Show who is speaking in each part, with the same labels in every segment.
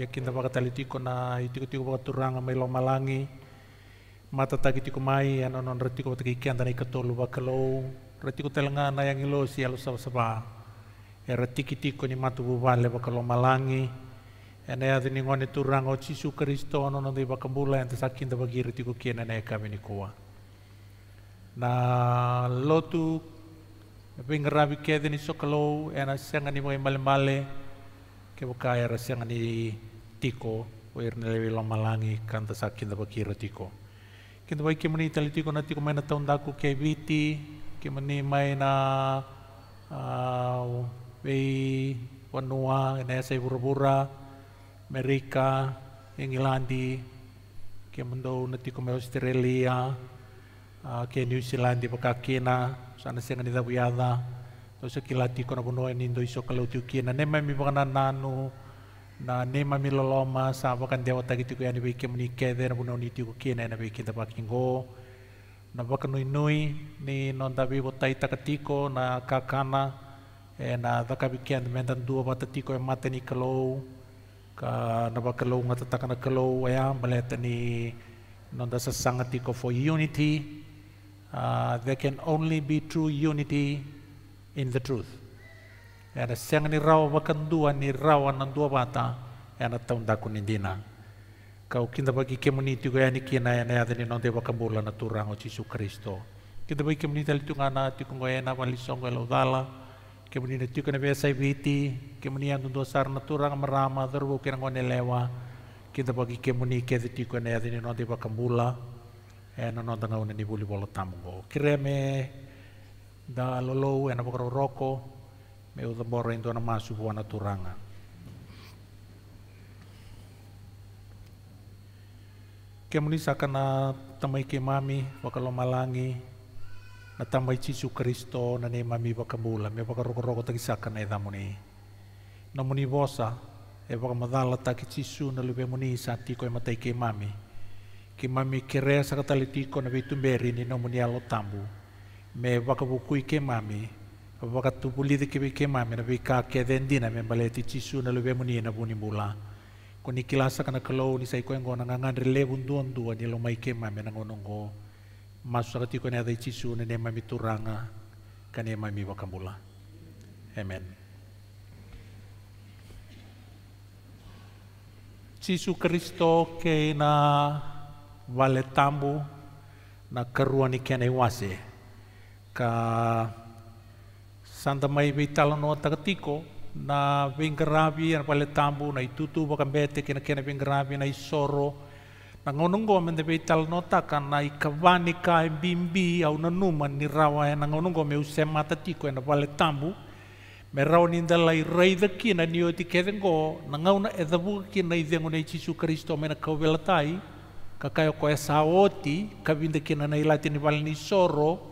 Speaker 1: Ya, pakai tali tiko na itiko tiko pakaturanga melo malangi. Mata taki tiko mai ya non retiko pataki kian tanai pakai lo. Retiko na yang ilo si alu saba saba. Ya retiki tiko ni matu bubale lo malangi. Ene ya, adi dini ngone turang o cisu kristo nonon di di bula yang tesakinta pakai retiko kian ene kami ni koa. Na lotu rabi kedeni sokalo ena ya, siangani mo male male, kebuka era sengani tiko o irnelewi malangi kanta sa kinta pakira tiko kinta wai kimani tali tiko na tiko maina taun daku ke viti kimani maina uh, wei wanua ina esa burubura Amerika Engilandi kimando na tiko mai Australia uh, New zealandi pakakina sana senga ni dawiyada Tosa kilati kona bunua nindo iso kalau tiukina, nema mi bakana nanu, na nema miloloma sa wakan dewa taki tiku yani wiki muni kede na buna uniti ku kene na wiki da paking go na wakan nui nui ni non dabi go tai tiko na kakana e na daka wiki menda dua bata tiko e mate ni kalau ka na waka lau ngata takana kalau e a ya, maleta ni non da sanga tiko for unity uh, there can only be true unity in the truth Era siang ni rawa bakandua ni rawa nandua bata. Era daku takun indina. Kau kita bagi kemuniti gaya ni kina ya naya ni nonte bakambula na turang o Yesus Kristo. Kita bagi kemuniti ali tungana tikung gaya na walisong gaya dala Kemuniti tikung na biasa ibiti. Kemuniti yang tundua sar na turang merama terbu kira ngone lewa. Kita bagi kemuniti kita tikung naya ni nonte bakambula. Ena nonte ngau na nibuli bolo go Kireme da lolo ena bakaro roko me o tamora into na masu buana turanga. Kaya muli sa kana tamay kay mami, malangi na tamai cisu Kristo na ne mami wakamula, me wakarokoroko saka na Na Namuni bosa, e wakamadala taki cisu na lube muni sa tiko e matai ke mami. Ke mami kirea tali tiko na vitumberi ni namuni alo tambu, me wakabukui ke mami, Wakat tu puli de kebe kema mena be ka ke dendina men baleti cisu na lebe muni na buni bula. Koni kilasa kana kalau ni sai koen gona ngangan rele bunduan dua ni lomai kema mena ngo. Masuk kati koen ada cisu na ne mami turanga kane mami wakambula. Amen. Cisu Kristo ke na vale tambu na karuani kene wase ka Santa mai vei tala no takatiko na vingravi na pale tambu na itutu waka mbete kina kena vingravi na isoro na ngonongo me de vei tala no taka na ikavani ka mbimbi au na numa ni rawa na ngonongo me usema tatiko na pale tambu me rawa ni ndala i raidha kina ni oti kedengo na ngauna edhabu kina i dengo na Yesu Kristo me na kauvelatai kakayo ko esa oti kavinda kina na ilati ni vale ni isoro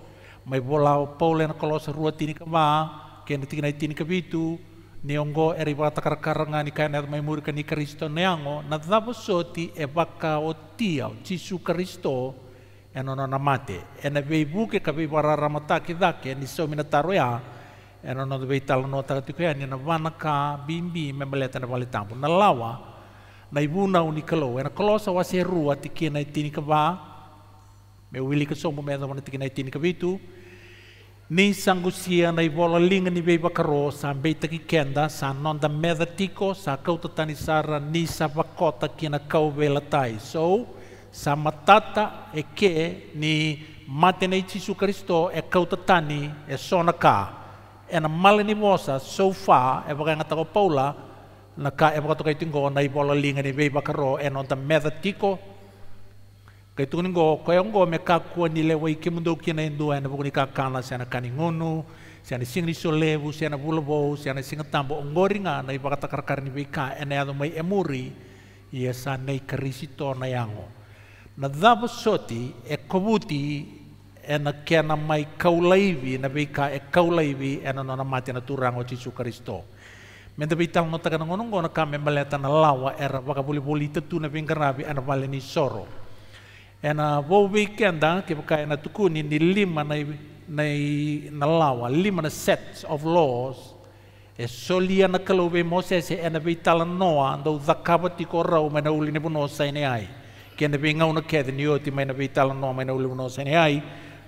Speaker 1: mai bolau paulen kolos rua tini ma ken tingna tini kabitu neongo eri takar karanga ni kainat mai murka ni kristo neango na soti e baka o tia o jisu kristo enono na mate ena vei ka kabe bara ramata ki dake ni so mina taroya enono vei talo no ta tiko ya ni na vanaka bimbi e meleta na vale tampo na lawa na ibuna unikalo ena kolosa wase rua na tini kaba me wili ke sombo me na tikina tini kabitu Ni sangusia na ibola linga ni beba karo sa beita ki kenda sa nonda meda tiko sa kauta tanisara ni sa vakota kina kau vela tai. So, sa matata e ke ni matenei Jesu Kristo e kauta tani e sona ka. E na male ni mosa so far e baka ngata ko paula na ka e baka tokai tingko na ibola linga ni beba karo e nonda meda tiko kai tuni go ko ngo me ka ko ni le wai ke mundo ki na indo ana bukuni ka kana sana kani ngono sana singri so levu sana bulbo singa tambo ngoringa na e i bakata ni bika ene ado mai emuri ia sa nei krisito ya na yango na dhavo soti e kobuti e na kena mai kaulaivi na bika e kaulaivi e nona mati na turango su Kristo Menta pitang no takana ngonong kona kame maleta na lawa era baka buli buli tetu na pinggarabi ana valeni soro ena wo weekend da ah, ke ka ena tukuni ni lima ah, na na na lawa ah, lima na sets of laws e solia na kalau be Moses ena be tala noa ndo zakaba ti mena uli ne bono sai ne ai ke ne be ngau ke ni oti noa mena uli bono sai ne ai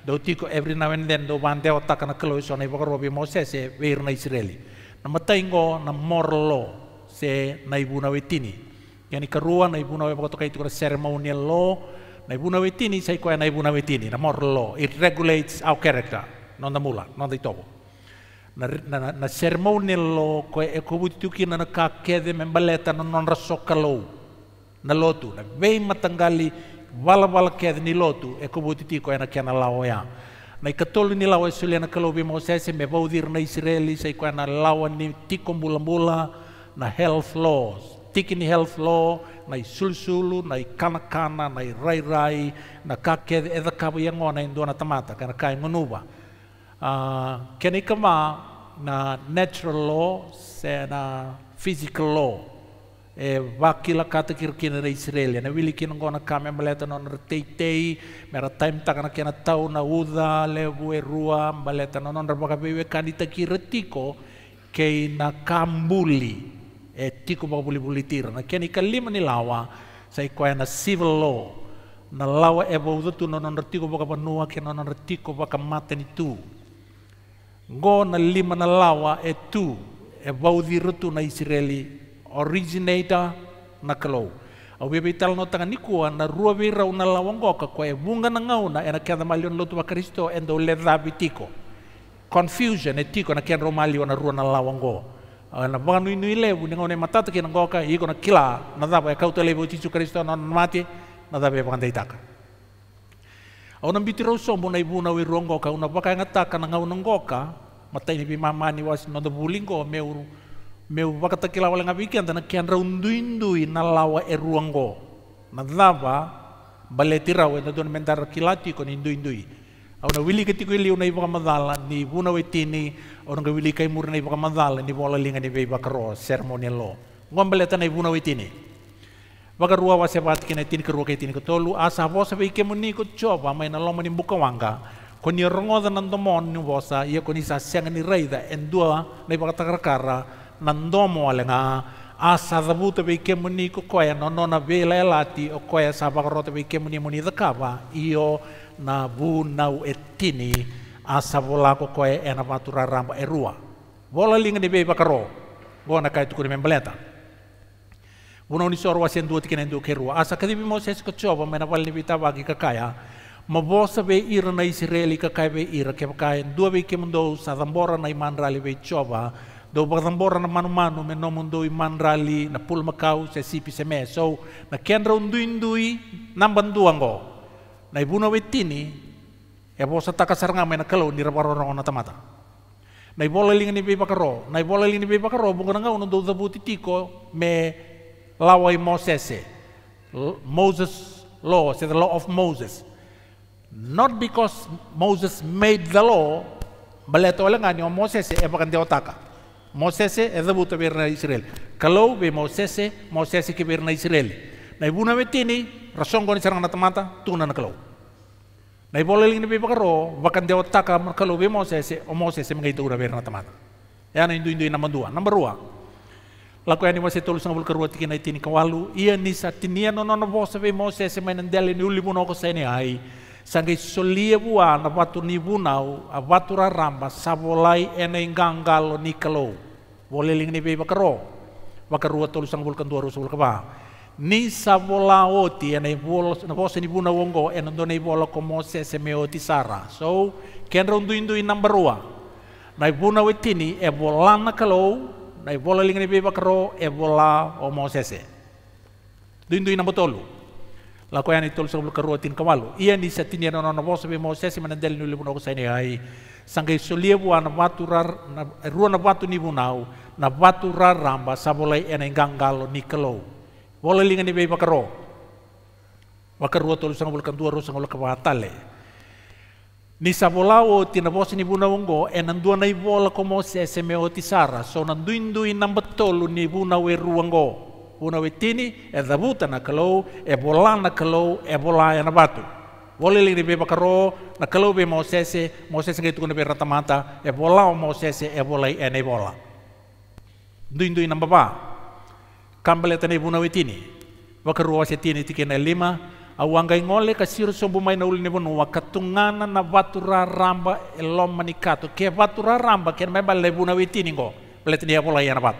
Speaker 1: do tiko every now and then do bande otak na kalau so ne bo ro Moses e be na Israeli na matai na moral law se na ibuna wetini yani karua na ibuna we ko to ceremonial law Naibunaweiti ni sai koe naibunaweiti ni, na morlo, It regulates our character. Non da mula, non da itobo. Na, na, na ceremonial law koe e kubutituki na nakakede membaleta na non rasoka law. Na lotu, na vei matangali wala wala kede ni niin lotu e kubutiti koe na kena laoja. ya. Na i katolu ni lao e na kalobi Moses me vaudir na Israeli sai koe na lao ni niin tiko mula mula na health laws. Tekin Health Law, nai sulsulu, nai kanakana, nai rai na kake edha kawa yang na indua na tamata, kana kai manuba. Uh, ah, kena kama na natural law, se na physical law, e wakila kata kira kina Israel, na wili kina ngona kame maleta non re teitei, mera time takana kena tau na uda, lewu e rua, maleta non non bakabewe kanita kira tiko, kei na kambuli, e tiku maupulipulitira na keni kalima ni lawa sa ikoe na civil law na lawa e vaututu na nonratiko vaka vanua ke na nonratiko vaka matani tu go na lima na lawa e tu e vaudirutu na Israeli originator na kalou auiavei talanotaga nikua na rua vei rau na lauagoka koe e vuga na gauna e na kea camaliona lotu vakaristo Kristo dou le cavi tiko confusion e tiko na kea rau maliona rua na lauago Ah, na panganu nui levu ni ngone matata ki ngoka i kona kila na tapa e kauta levu Jesu Kristo na mate na tapa e pangai itaka au e na biti roso mo ibu na we rongo ka una pakai ngata kana ngau ngoka matai ni mama ni was no do bulingo meu meu wakata kila wala ngapi ki na kian raunduindui na lawa e ruango na tapa baletira we na don mentar kilati kon indui indui na wili ke tiku na una iwa madala ni wuna we ke wili kai murna ibu madala ni bola linga ni iwa karo seremoni lo. Ngombele tana iwa we tini. Waka rua wa sebat kina tini ke rua ke ke asa vosa we ike ni ko coba maina loma ni buka wanga. Koni rongoza nandomon ni vosa ia koni sa sianga ni raida endua na iwa katakara nandomo alenga asa dhabuta we ike muni ko koya nonona bela elati o koya sabaka ike muni muni iyo na vu nau e asa tini a ko koe ena na ramba e rua. Vola linga ni bei bakaro, vona kai tukuri membleta. Vuna ni sorwa sen duot kinen du ke rua. Asa kadi mo ses ko chova mena valni vita vagi kakaya. Ma be ira na Israeli kakai be ira ke kakai dua be ke mundo sa dambora na iman rali be chova. Do bagdambora na manu manu me iman rali na pul makau se sipi se me. na kendra undui ndui nambanduango. Nah, ya, na ibuna wetini e bo sa taka sarnga mena kalau ni rabarorong na tamata na ibola lingi ni beba karo na ibola lingi ni beba karo bunga nanga ono do zabuti tiko me lawai mosese Moses law se the law of Moses not because Moses made the law baleto ala ngani Moses e bakan otaka Moses e zabuta berna Israel kalau be Moses Moses ke berna Israel na ibuna wetini rasong rasongkoni sarang mata tuna nakalau. Nai pole ling nipi pakaro, wakan dewa taka kalau be mose se o mose se mengai tura ber mata, Ya na indu indu ina mandua, nomor dua. Laku ani mose tolus ngabul kerua tiki na itini kawalu, ia nisa tinia nono no bose be mose se mainan dale ni uli buno ni ai. Sangai solia bua na batu ni bunau, a watu raramba sabolai ene inganggalo ni kalau. Boleh ling nipi pakaro, wakarua tolus ngabul dua rusul ni savola oti nei volo na vosa ni buna wongo ena dona volo como se se me oti sara so ken rondu indu in number 2 e na buna wetini e volana kalo na vola lingani be bakro e vola o mo se se indu in number 3 la ko yani tol so bul karo tin kamalo ia ni se tin e na na vosa be mo se se mena del ni no ko ai sangai soliebu batu waturar na ruana watu ni bunau na waturar ramba sabolai ena ganggalo ni kalo wala linga ni bay makaro wakaro tolu sanga bulkan dua ro sanga bol kabatale ni sabolao tina bos ni buna wongo enan eh, dua nai bola komo se oti sara so nan duin duin namba tolu ni buna we ruango buna we tini e eh, dabuta na kalo e eh, bola na kalo e bola ya na batu wala li ni bay makaro na kalo be mo e sese mo sese ngai tukuna be ratamata e bola o mo sese e bola e ne bola duin duin namba ba kambale tane buna witini wakaru tike na lima awanga ingole siru sombu mai na uli ne bunu wakatungana na watu ramba elom manikato ke watu ramba ke mai bale buna wetini ngo ya apola yana watu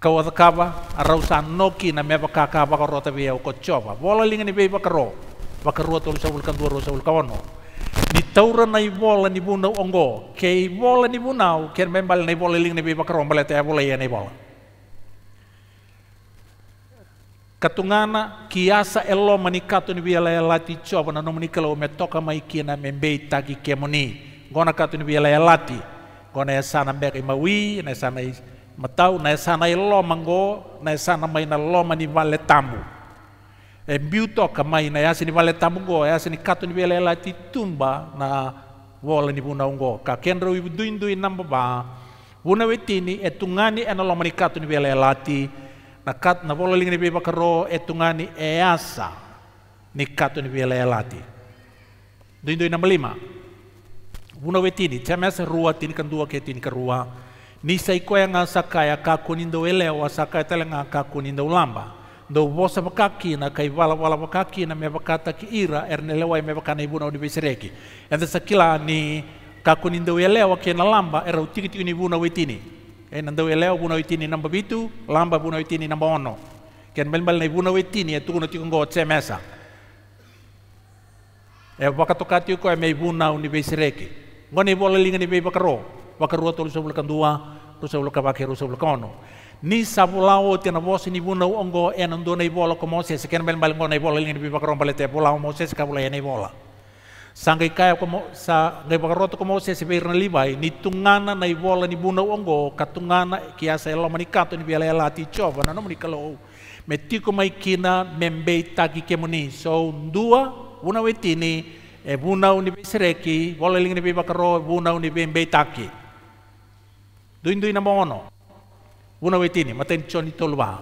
Speaker 1: kawa kava arausa noki na meba kaka bakaro tabi au chova bola lingani be bakaro bakaro tolu dua rosaul kawano ni taura na ibola ni buna ongo ke ibola ni bunau ke mai bale na ibola lingani be balete apola yana ibola katungana kiasa elo manikatu ni biela elati ya choba na nomunikala umetoka maikina taki kemoni gona katu ni biela elati ya gona esana ya mbeka imawi na esana matau na esana elo mango na esana maina lo ni vale tamu e biu toka maina yasi ni vale tamu go katu ni biela elati tumba na wola ni buna ungo ka kendra wibu duindu inamba ba Wuna wetini etungani ena lomanikatu ni biela elati nakat na polo ling ni pakaro etungani easa ni kato ni pe elati. doi doi nama lima wuna wetini temes rua tin kan dua ketin karua. ni sai ko yang sakaya ka kunindo ele wa sakaya telenga ka kunindo lamba do vosa pakaki na kai wala wala pakaki na me pakata ki ira er ne wai me pakana ibu na udi sereki. ente sakila ni ka kunindo ele wa kena na lamba erau tiki tiki ni buna wetini e eh, nandau e leo puna namba bitu lamba puna oitini namba ono ken melmel nai puna oitini e tukuna tikongo tse mesa e toka tiko e mei buna uni bei sereki ngoni bola linga ni bei bakaro bakaro tolu sabula kandua rusabula kabake rusabula kono ni o tena bosi ni buna ongo e nandona i bola ko moses ken melmel ngona i bola linga ni bei bakaro balete bola moses kabula e nai bola Sangkai kaya komo, mo, sa ngai pakaroto ko mo sesi si Pirna Libay, ni tungana na ibola ni Buna Ongo, katungana kia sa ela kato ni biala ela chova, na naman kalo Metiko may kina membei taki kemuni. So, dua, una wetini, e buna uni sereki bola ling ni bibakaro, buna e uni bimbei taki. Duin duin na mo ono. Una wetini, matenchon tolwa.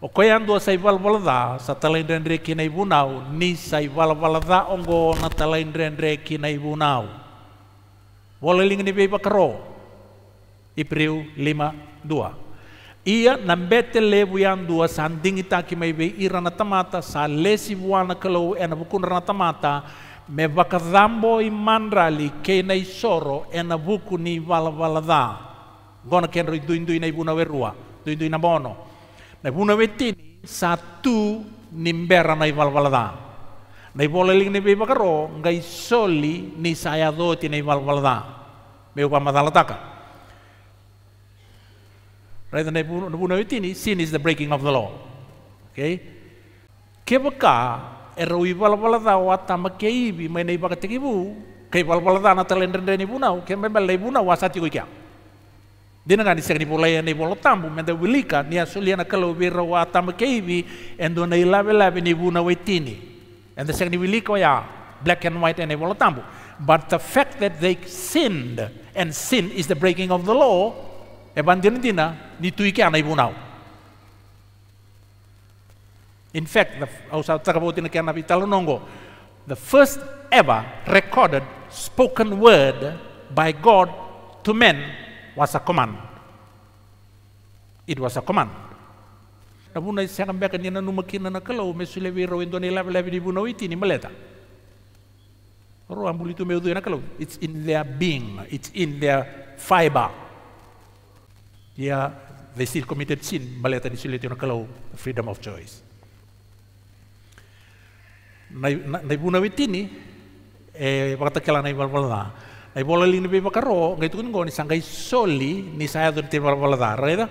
Speaker 1: O koe andua sai walawalada, sa talaindrendre ki nei bunau, ni sai walawalada ongo na talaindrendre ki nei bunau. Walaling ni beba karo, lima dua. Ia nambete lebu yang dua sanding ita ki mai be irana tamata sa lesi buana kalau ena bukun rana tamata me vakadambo i manrali ke nei ena buku ni valavalada. Gona kenro duindui ibu buna werua, duin na bono unawettini satu nimbera nai valvalada. Nai poleling ni karo ngai soli ni sayadoti nai upa madala taka. Right, nai ni sin is the breaking of the law. Okay? Kebaka eroi ma watama keibi mai nai pakatekibu. Kei valvalada na talendrendeni bunau, lei balai bunau wasati ikiang. Dina nga ni sa kanipulaya ni bolo tambu, menda wilika, ni asulia na kalawira wa tama keivi, endo na ilawe lawe ni wuna waitini. And the second wilika ya, black and white and bolo tambu. But the fact that they sinned, and sin is the breaking of the law, eban eh, dina dina, ni tuike ana ibunaw. In fact, the, ausa takabuti na kena pitalonongo, the first ever recorded spoken word by God to men was a command. It was a command. Nabuna isang ambeka nina numakina na kalau mesule wiro indo ni lave lave dibu nawiti ni maleta. Ro ambuli tu It's in their being. It's in their fiber. Yeah, they still committed sin. Maleta ni sule the kalau freedom of choice. Naibunawiti ni, eh, wakata kailangan na na, Ai bola lini pe pakaro, ngai tukun ngoni sangkai soli ni saya tu te paladara ida.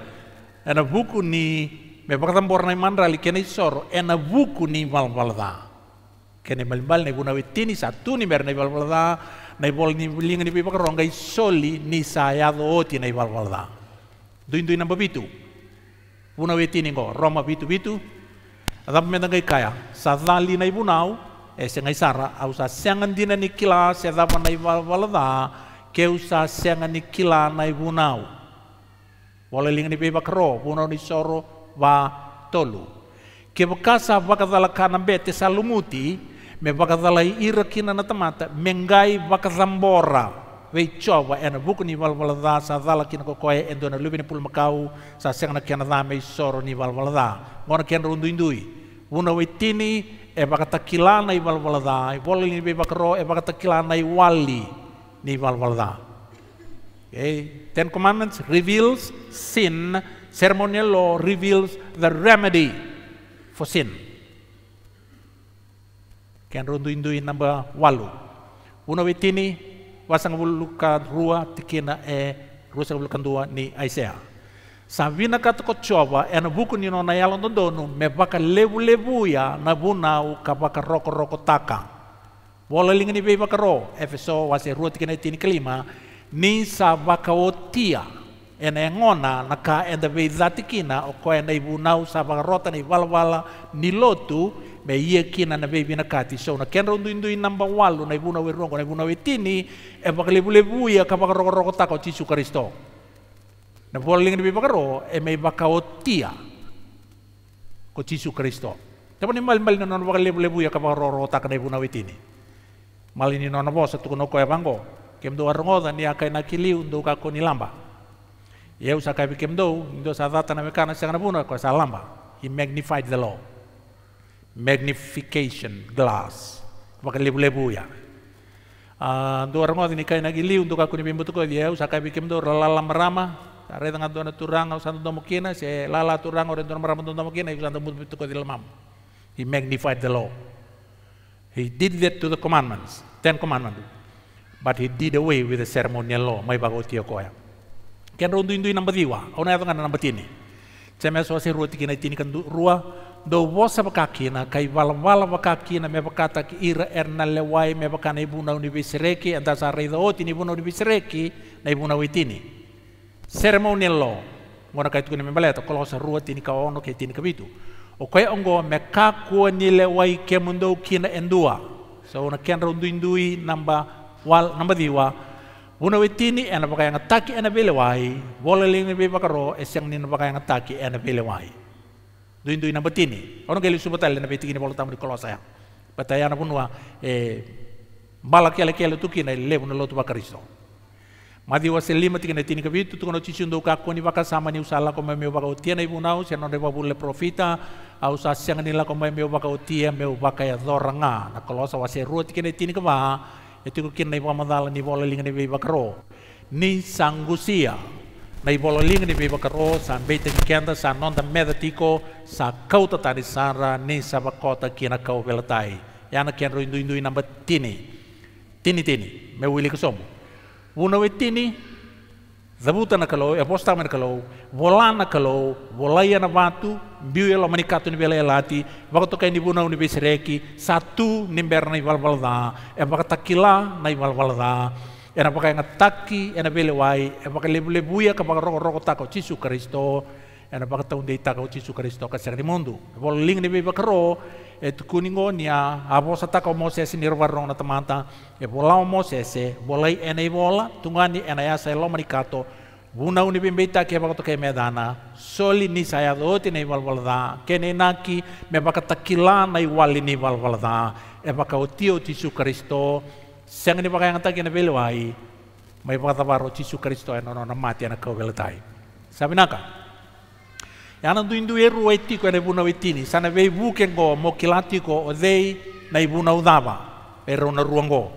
Speaker 1: Ena buku ni me tambor na mandra li kene soro, ena buku ni mal palada. Kene mal mal ne guna satu ni berne bal palada, nai bola ni linga ni pe pakaro ngai soli ni saya do oti nai bal palada. Duin duin namba bitu. Una wetini ngo, Roma bitu bitu. Adam mendangai kaya, sadali nai bunau, e eh, ngai sara au sa sengan dina ni kila se dapa nai walada keu sa sengan ni kila nai bunau wala linga ni beba kro bunau ni soro wa tolu ke bakasa bakadala kana bete salumuti me bakadala ira kina na tamata mengai bakazambora vei chova ena buku ni valvalada sa dala kina kokoe na lubi ni makau sa sengana kena dame soro ni valvalada ngona kena rundu indui Wuna tini e kilana i walwaladha, e pole ni bebakaro e makatakilana i wali ni walwaladha. Okay. Ten Commandments reveals sin, ceremonial law reveals the remedy for sin. Ken rundu indui namba walu. uno vitini wasang wulukan rua tikina e rusa wulukan dua ni Isaiah. Savina vina kata ko chova ena buku nino na yalo dondonu me baka lebu lebu ya na buna u kabaka roko roko taka. Bola linga ni beba karo efeso wase ruoti kena tini kelima ni sa baka otia ena engona na ka enda be zati kina o ko ena ibu nau sa baka ni valvala ni lotu me ia kina na bebi so na kenra indu namba walu na ibu na we rongo na e baka lebu lebu ya kabaka roko roko taka o Na pualing di pakaro e may bakaotia ko Jesus Kristo. Tapi ni mal mal non wakal lebu lebu ya kapang roro tak e na ibuna witini. Mal ini non bo satu kuno ko yapango. Kem do arngo dan kai nakili untuk aku ni lamba. Ya usa kai kem do indo sa data na mekana sa buna ko sa lamba. He magnified the law. Magnification glass. Wakal lebu lebu ya. Uh, do orang ini ni kai nakili untuk aku ni bimbutu ko ya usa kai rama Tare tanga tuan turang au santo kina se lala turang ore tuana maram tuana kina iku santo mutu tuko mam. He magnified the law. He did that to the commandments, ten commandments. But he did away with the ceremonial law, mai bago tio koya. Ken rondu indu inam diwa. au na tanga nam tini. Ceme so se ruati kina tini kan rua do wosa bakakina kai wal baka bakakina me bakata ki ira erna lewai me bakana ibuna univisreki antasare do tini ibuna univisreki na ibuna witini ceremonial law ngona kai tukune membele ya to kolo sa ruwa tini ka ke tini kabitu o kai ongo me ka nile wai ke mundo kina endua so ona ken rondu namba wal namba diwa una wetini ena pakai yang taki ena bele wai bola ling be pakaro esyang nina pakai yang taki ena bele wai namba tini ono geli subatal ena beti kini bola tamu di kolo saya batayana punwa e balak yale kele tukina lebu na lotu bakaristo Madi wasili mati kena tini kapi tu tukano cici undu kako ni vaka sama ni usala koma meu vaka otia na ibu nau sia nore wabule profita au ah, sa siang nila koma meu vaka otia meu vaka ya doranga na kolosa wase rua tiki na tini kava e tiku na ibu amadala ni vola linga ni vaka wakaro ni sanggusia na ibu bola linga ni vaka wakaro sa beita ni kenda sa nonda meda tiko sa kauta tani sara ni sa vakota kina kau velatai ya kena rindu indu inamba tini tini tini meu wili kesomu wetini zabuta na kalau, aposta eh, na kalau, vola na kalau, volaya na batu, biu lo manikatu ni bela elati, baka tokai wuna wuni besi reki, satu nimber ber na ibal balda, e baka takila na ibal e na pakai ngataki, taki, e na bele wai, e pakai lebu lebu ya ka pakai roko roko tako cisu Kristo, ena pakata undei taka o Jesu Kristo ka sere mundu. Bol ling ni beba karo e tukuningo nia a vosa taka Moses ni rovarong na tamanta e bolao Moses bolai ena i bola tungani ena ya sa lo marikato buna uni bimbe ke pakata ke medana soli ni sa ya doti nei valvalda ke nei naki me pakata kilana i wali ni valvalda e pakata o tio Jesu Kristo Sengi ni pakai ngata kena belwai, mai pakata varo Jesu Kristo ena eh, nona mati ena kau Sabi naka? e ana du indu eru ai e tiko na buna wetini sana vei buke ngo mo kilatiko o dei na ibuna udava era na ruango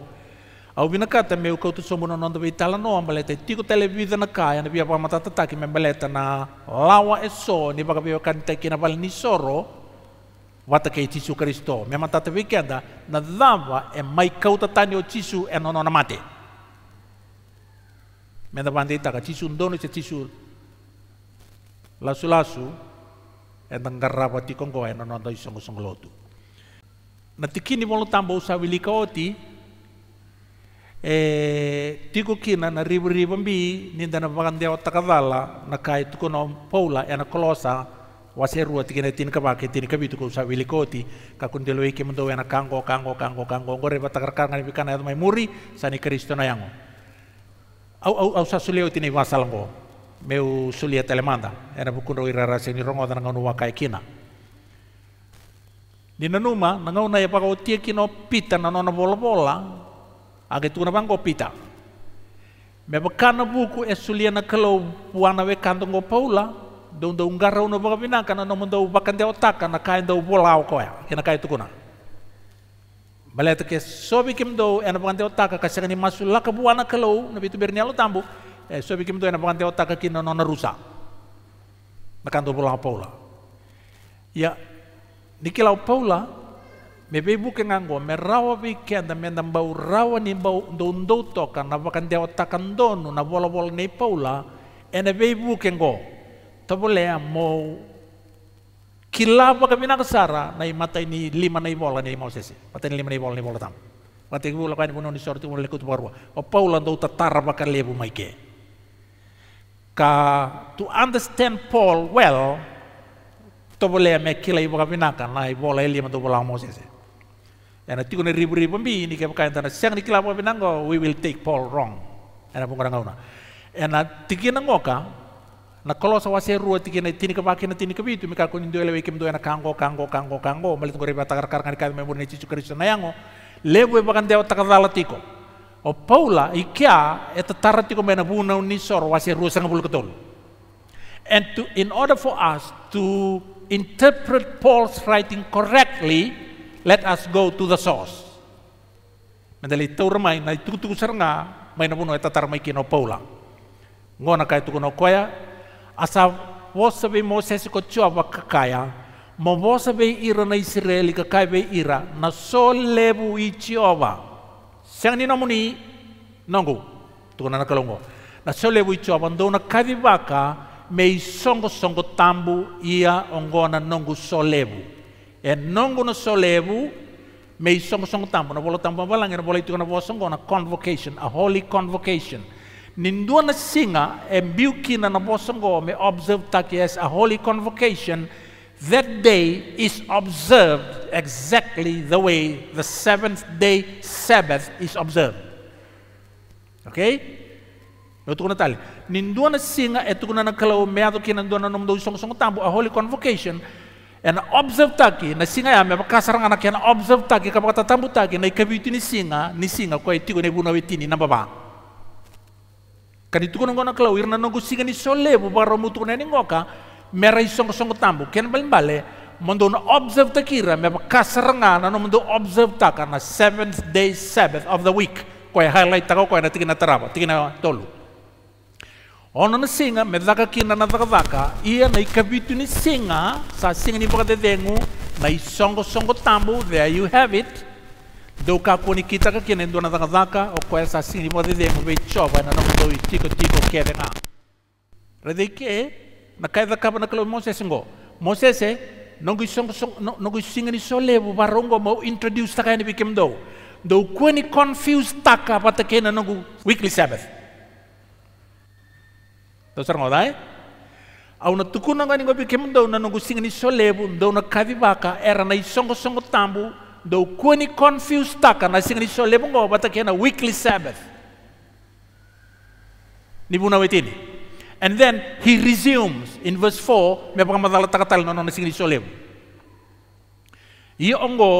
Speaker 1: au bina kata me ukau tu somo non do vitala no ambaleta tiko televisa na kai ana via pa matata taki me mbaleta na lawa eso ni baka vio kan na bal ni soro wata kei tisu kristo me matata vikenda na dava e mai kauta tani o tisu e nono na mate me da bandita ka tisu ndono tisu lasu-lasu enteng karawati kongko eno nonton isong isong lotu. Nanti kini mau tambah wili kaoti eh tiko kina na ribu ribu mbi ninda na bagan dia otak adala na kai tuko na paula ena kolosa waserua tikina tin kabake tin kabi tuko usah wilikaoti kakun delo iki mendo ena kanggo kanggo kanggo kanggo ngore batakar kangan bikana mai muri sani kristo na yango. Au au au sasuleo tini masalah meu sulia telemanda era bukuro irara seni rongo dan ngau nuwa kina di nanuma ngau na ya pakau tia kino pita na nona bola bola age tuna bangko pita me bakana buku es sulia na kelo puana we kantong go paula dong dong garau no baka pina kana nomo mundo bakan te otaka na kain dau bola ko ya kina kai tukuna Balai ke sobi kim do ena bakan otaka otak kasangani masulaka buana kalau nabi tu bernialo tambo eh so bikin enak pangante otak ke no nona rusa Makan kanto pulang paula ya nikilau paula me ibu buke ngango me rawa be me na bau rawa ni bau dondo toka kan na pangante otak dono na bola bola ni paula ene eh, be go, ngo tobole mau kilapa kami nak kesara nai mata ini lima nai bola nai mau sesi mata ini lima nai bola nai bola tam Mati ibu lakukan bunuh di sorti mulai kutu baru o oh, Paula tau tatara bakal lebu maike ka to understand Paul well to bole me kila ibu kami nakan na ibu e lai to bolang Moses e. ena tiko ne ribu ribu mbi ni ke pakai tana siang ni kila kami nanggo we will take Paul wrong and apa kurang kauna and tiki ngoka na kalau sa se ruwa tiki na tini ke na tini ke bitu mika kunin dua lewe na kanggo kanggo kanggo kanggo malit ngore batakar karkan kami murni chichu Kristus na yango lebu ibu kan deo takar tiko o paula ikia eta tarati ko mena buna unisor wasi rusang bulu ketol and to in order for us to interpret paul's writing correctly let us go to the source mendali remai na tutu sarnga maina buna eta tarmai kino paula ngona kai tu kono koya asa be moses ko cua wakakaya mo wosabe ira na Israel, kakai be ira na so lebu ichiova Siang ni namuni nangu tukana na kalongo. Na sole wi cho bando na kadibaka mei songo songo tambu ia ongona nangu solebu. E nangu na solebu eh, mei songo songo tambu na bolo tambu balang na bolo na bo songo na convocation, a holy convocation. Nindua na singa e eh, biukina na bo songo me observe taki as a holy convocation. That day is observed exactly the way the seventh day Sabbath is observed. Okay? Eu estou Natal. Ninduna singa e na kalau meado ki ninduna nom do song tambo a holy convocation. And observe taki na singa ya meba kasarang anak yan observe taki kapag tatambo taki na ikabitu ni singa ni singa ko ay tigo na ibuna wetini na baba. Kanituko nungona kalau irna nungu singa ni solebu baramutu na ningoka. me ray song song tambu ken bal bale mondo na observe ta kira me kasarangana no mondo observe ta kana seventh day sabbath of the week ko highlight ta ko na tikina taraba tikina tolu ono na singa me daka kina na daka daka ia na ikabitu ni singa sa singa ni baka dengu na isongo songo tambu there you have it deu ka ni kita ka kina ndona daka daka o ko sa singa ni baka dengu ve chova na no do tiko tiko kere na na kaiva kapa kalo Moses ngo Moses eh nongu song song nongu singani sole bu barongo mau introduce taka ni bikim do do kweni confuse taka pata kena nongu weekly sabbath to sar ngodai eh? au na tukuna ngani ngo do na nongu singani sole bu do na kavi baka era na isongo songo tambu do kweni confuse taka na singani sole bu ngo pata kena weekly sabbath Nibuna wetini And then he resumes in verse 4, may pagkamatalatakatala no nang singili solem. Iyo ongo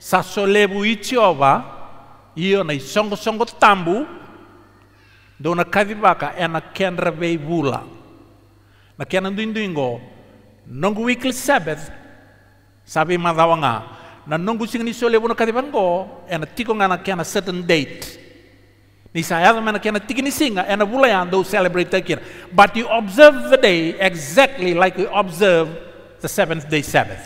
Speaker 1: sa solebu ichioba, iyo na songo songo tambu, do na kadibaka e na kendra bei Na kena nongu weekly sabbath, sabi madawa na nongu ni solebu na kadibango, e na tiko na kena certain date. Ni saya mana kena tikini singa and a bulayan do celebrate kira. But you observe the day exactly like you observe the seventh day Sabbath.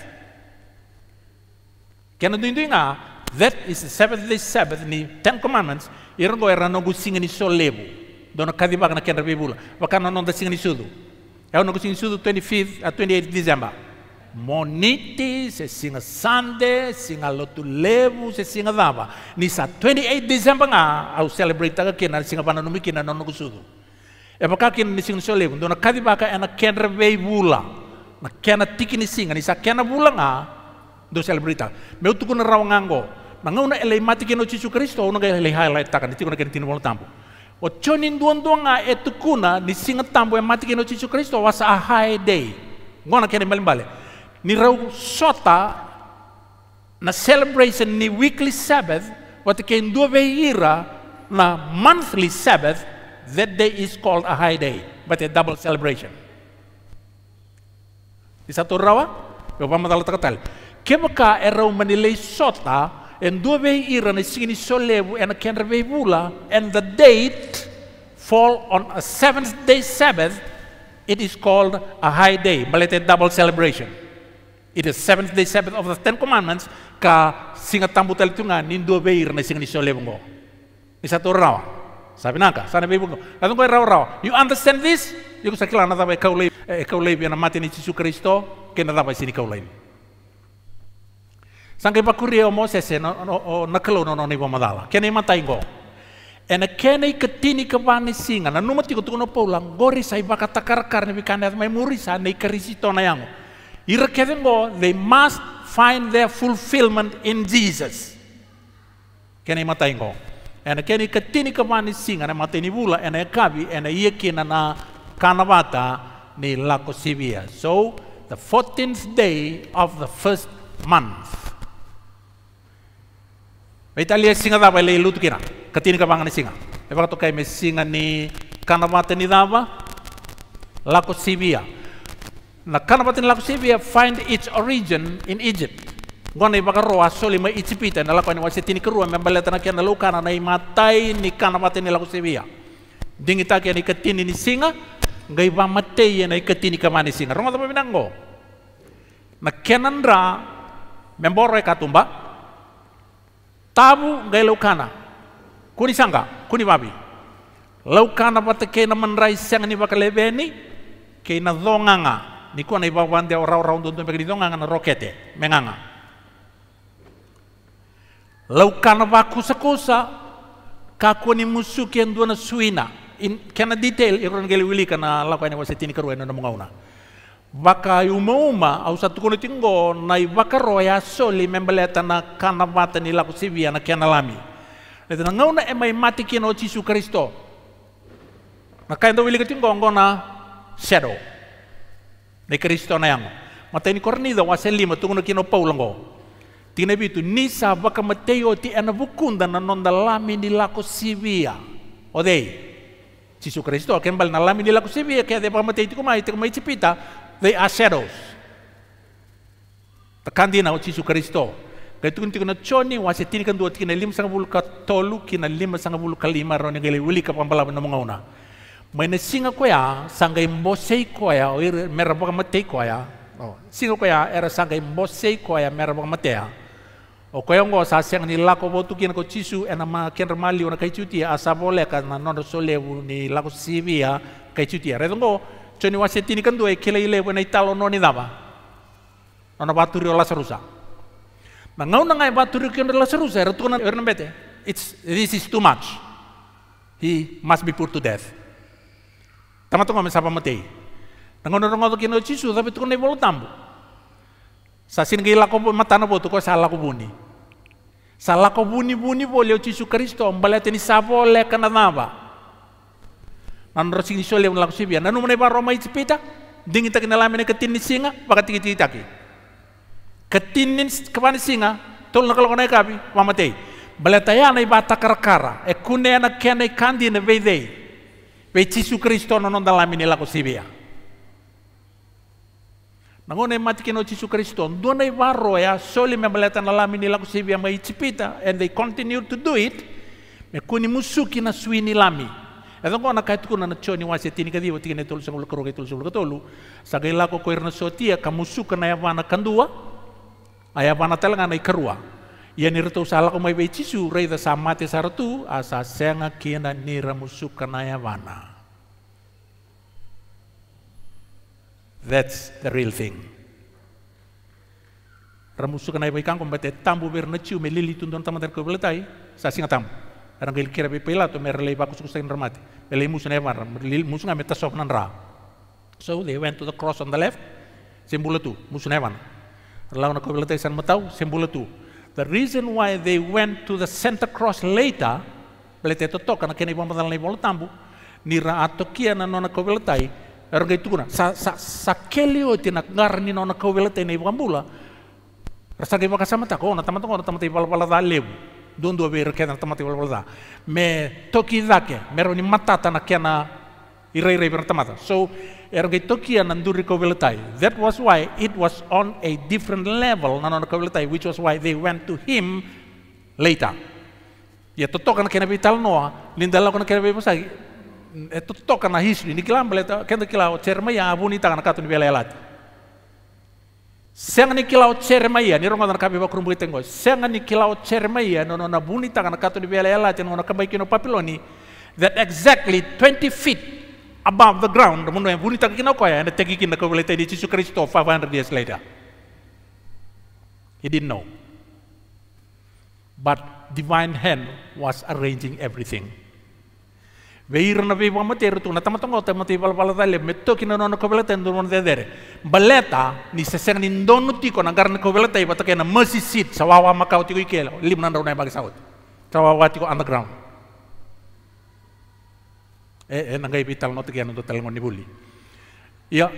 Speaker 1: Kena tu itu nga, that is the seventh day Sabbath ni Ten Commandments, iran go iran nogu singa ni so lebu. Dono kadibag na kena bibula. Wakana non da singa ni sudu. Ewa nogu singa ni sudu 25th, uh, 28th December. moniti se singa sande singa lotu levu se singa dava ni sa 28 december nga au celebrate ka kina singa pana numi kina nono kusudu e baka kina ni singa solevu dona kadi baka ena kenra vei vula na kena tiki ni singa ni sa kena vula nga do celebrate me utuku na rawangango ngau na elei mati kina chisu kristo una ga elei highlight taka ni na kena tinu wala tambu o chonin duan nga e tukuna ni singa tambu e mati kina chisu kristo wasa a high day ngona kena mbali ni raw sota na celebration ni weekly Sabbath what can do ira na monthly Sabbath that day is called a high day but a double celebration isa to rawa yo pa matala takatal kemaka era manilei sota and do ira na sini solevu and bula and the date fall on a seventh day Sabbath it is called a high day, but a double celebration. It is seventh day Sabbath of the Ten Commandments ka singa tambu talitungan nindo beir na singa nisyo lebongo. Ni satu rawa. Sabi naka, sana bebongo. Katong ko rawa rawa. You understand this? You sa kilana tabai kau lebi, eh, kau lebi na mati ni Jesus Kristo, kena tabai sini kau lebi. Sangke pakuri o Moses no no oh, nakalo no no ni bomadala. Kena matai ko. Ena kena ikatini kabani singa. Na numati ko tukuno paulang gori sa iba katakarkar na bikana at may murisa na ikarisito na yango irrekevengor, they must find their fulfillment in Jesus. Kena matay ngo. Ena kena katini kamani singa na matay ni bula ena kabi ena yekina na kanavata ni lakosivia. So the 14th day of the first month. Italia singa dava ile lutu Katini kamani singa. Eva to kai me singa ni kanavata ni dava lakosivia. Nakanabatin lakusibia find its origin in Egypt. Gwana bakar roa soli ma itsipita na lakwa ni tini kerua membaleta na kia na lukana na imatai ni kanabatin lakusibia. Ya. Dingi takia ni katini ni singa, ngai ba matei na ya ikatini mani singa. Rongo tapa binango. Na kenandra memboro tumba, tabu ngai lukana. Kuni sangka, kuni babi. Laukana patakena manrai siang ni baka lebeni, kena zonganga niku anai bawan dia ora-ora untuk untuk pegedi dong ngangan rokete menganga laukan waku sekosa kaku ni musuh kian dua suina in kena detail iron geli wili kana ni wase wasetini keruan nona waka yuma uma au satu kono tinggo nai baka roya soli membeleta na kana wata ni laku sivia na kiana lami. Leta na ngau na emai mati kino cisu Kristo. Na kain do wili ketinggo ngona shadow ne kristo na yang mateni kornida wase lima ngono kino paulango tine bitu nisa baka mateo ti ana bukunda na da lami ni lako sibia odei Jesus Kristo akan bal na lami ni lako sivia kaya de baka matei ti kumai ti kumai cipita they are shadows tekan dina Jesus Kristo kaya tukun tikuna choni wase tini kan dua tiga lima sanga bulu katolu kina lima sanga bulu kalima roni gali wili kapambala na una. 마이네 싱어 koya 상가이 모세이 oir 오히려 matei koya. 거야 oh. singa koya era sangai 상가이 koya 거야 메라보가 ya o koya ngo sa seng ni lako botu kien ko chisu ena ma kien remali ona kai chuti asa bole ka na nono sole wu ni lako sivia kai chuti re dongo choni wa se tini kandu e kele ile wena italo noni daba ona baturi ola serusa ma ngau na ngai baturi kien ola serusa era tu erna e bete it's this is too much he must be put to death Tama tu ngomong sapa mati? Tengok nah, tanga to kino tapi tuku ne bolo tambu. Sasin ke mata nopo tu tuku sala ko buni. Sala ko buni buni bo leo kristo mbalete ni sabo le kana naba. Nan rosi ni sole ulako sibia. Nanu mene ba roma itipita. Dingi tak nalame ne ketin singa baka tiki tiki taki. Ketin ni singa. Tol nakalo kona kabi mamatei. ana kene kandi ne veidei. Yesus Kristo nonon dalam ini ya? laku sibia. Nangone mati o Yesus Kristo, dona varo ya soli membelatan dalam ini laku sibia ya, mai cipita and they continue to do it. Me kuni musuki na suini lami. Eto ko na kaitu kuna na choni wasi tini kadi wati kene tolu sangul karo ketolu sangul ketolu. Sagai lako koirna sotia kamusuka na yavana kandua. Ayavana telanga na ikarua. Yanirtu sala kumai surai, reita sama sartu asa senga kiena nira musuk kanaya wana. That's the real thing. Ramusuk ya kanaya baikan te tambu bernaciu melili tuntun tamater kebeletai sa singa tambu. Orang gil kira bepela tu merelei bakus sain ramati. Melei musuh ya wana, melei musuh ngame nan ra. So they went to the cross on the left, simbolo tu musuh nak ya Lawan kebeletai san matau simbulatu, The reason why they went to the Santa Cross later, belete totoka na kene pamatal na ibol tambu, ni ra atoki na nona kawelatai, erga itu kuna, sa, sa, sa kelio iti na ngar ni nona kawelatai na ibambula, rasa kaya makasama tako, na tamatong, na tamatay palapala ta lebu, doon doa bera kena tamatay palapala ta, me toki dake, meron ni matata na kena irai-irai pera tamata. So, That was why it was on a different level which was why they went to him later. Ya toto kan kena vital noa, lindala kan kena bebas lagi. Eto toto kan history, ni kilam beleta, kena kilau cerma ya abuni tangan katun belalat. Senga ni kilau cerma ya, ni rongo dan kapi kurumbu bui tenggo. Senga ni kilau cerma ya, nono na buni tangan katun belalat, nono kabai kino papiloni. That exactly 20 feet above the ground mundu yang buni takikina koya and takikin ko wala tadi Jesus Christ 500 years later he didn't know but divine hand was arranging everything veirna ve vama teru tuna tama tongo tama te bal bal dale metto kina no ko bela tendu mon dedere baleta ni se sen indonu ti ko nagar ko bela tai bata kena mercy seat sawawa makau ti ko ikelo limna ro na bagi saut sawawa ti ko underground Eh, eh, ngai vital no tekian ya, untuk telngon ni buli. Ya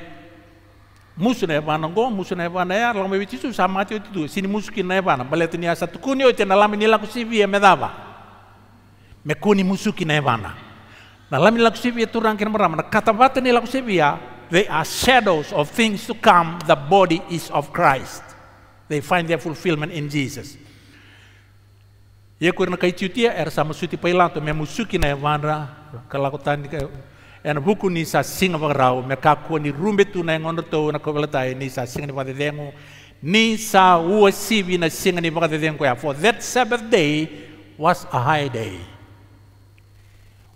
Speaker 1: musu na evana go musu na evana ya me bici su sama ti itu sini musu kin na evana bale ni asa tukuni oite na lami ni laku sivi e medava. Me kuni musu kin na evana. Na lami laku sivi e turang kin na kata vata ni laku sivi ya they are shadows of things to come the body is of Christ. They find their fulfillment in Jesus. Ia ya, kurna kai tiutia ya, er sama suti pailanto me musuki na evana kalakutan ena buku ni sa singa pakarau me kakua ni rumbe tu na engono tau na ni sa singa ni pakatetengu ni sa ua sivi na singa ni pakatetengu ya for that Sabbath day was a high day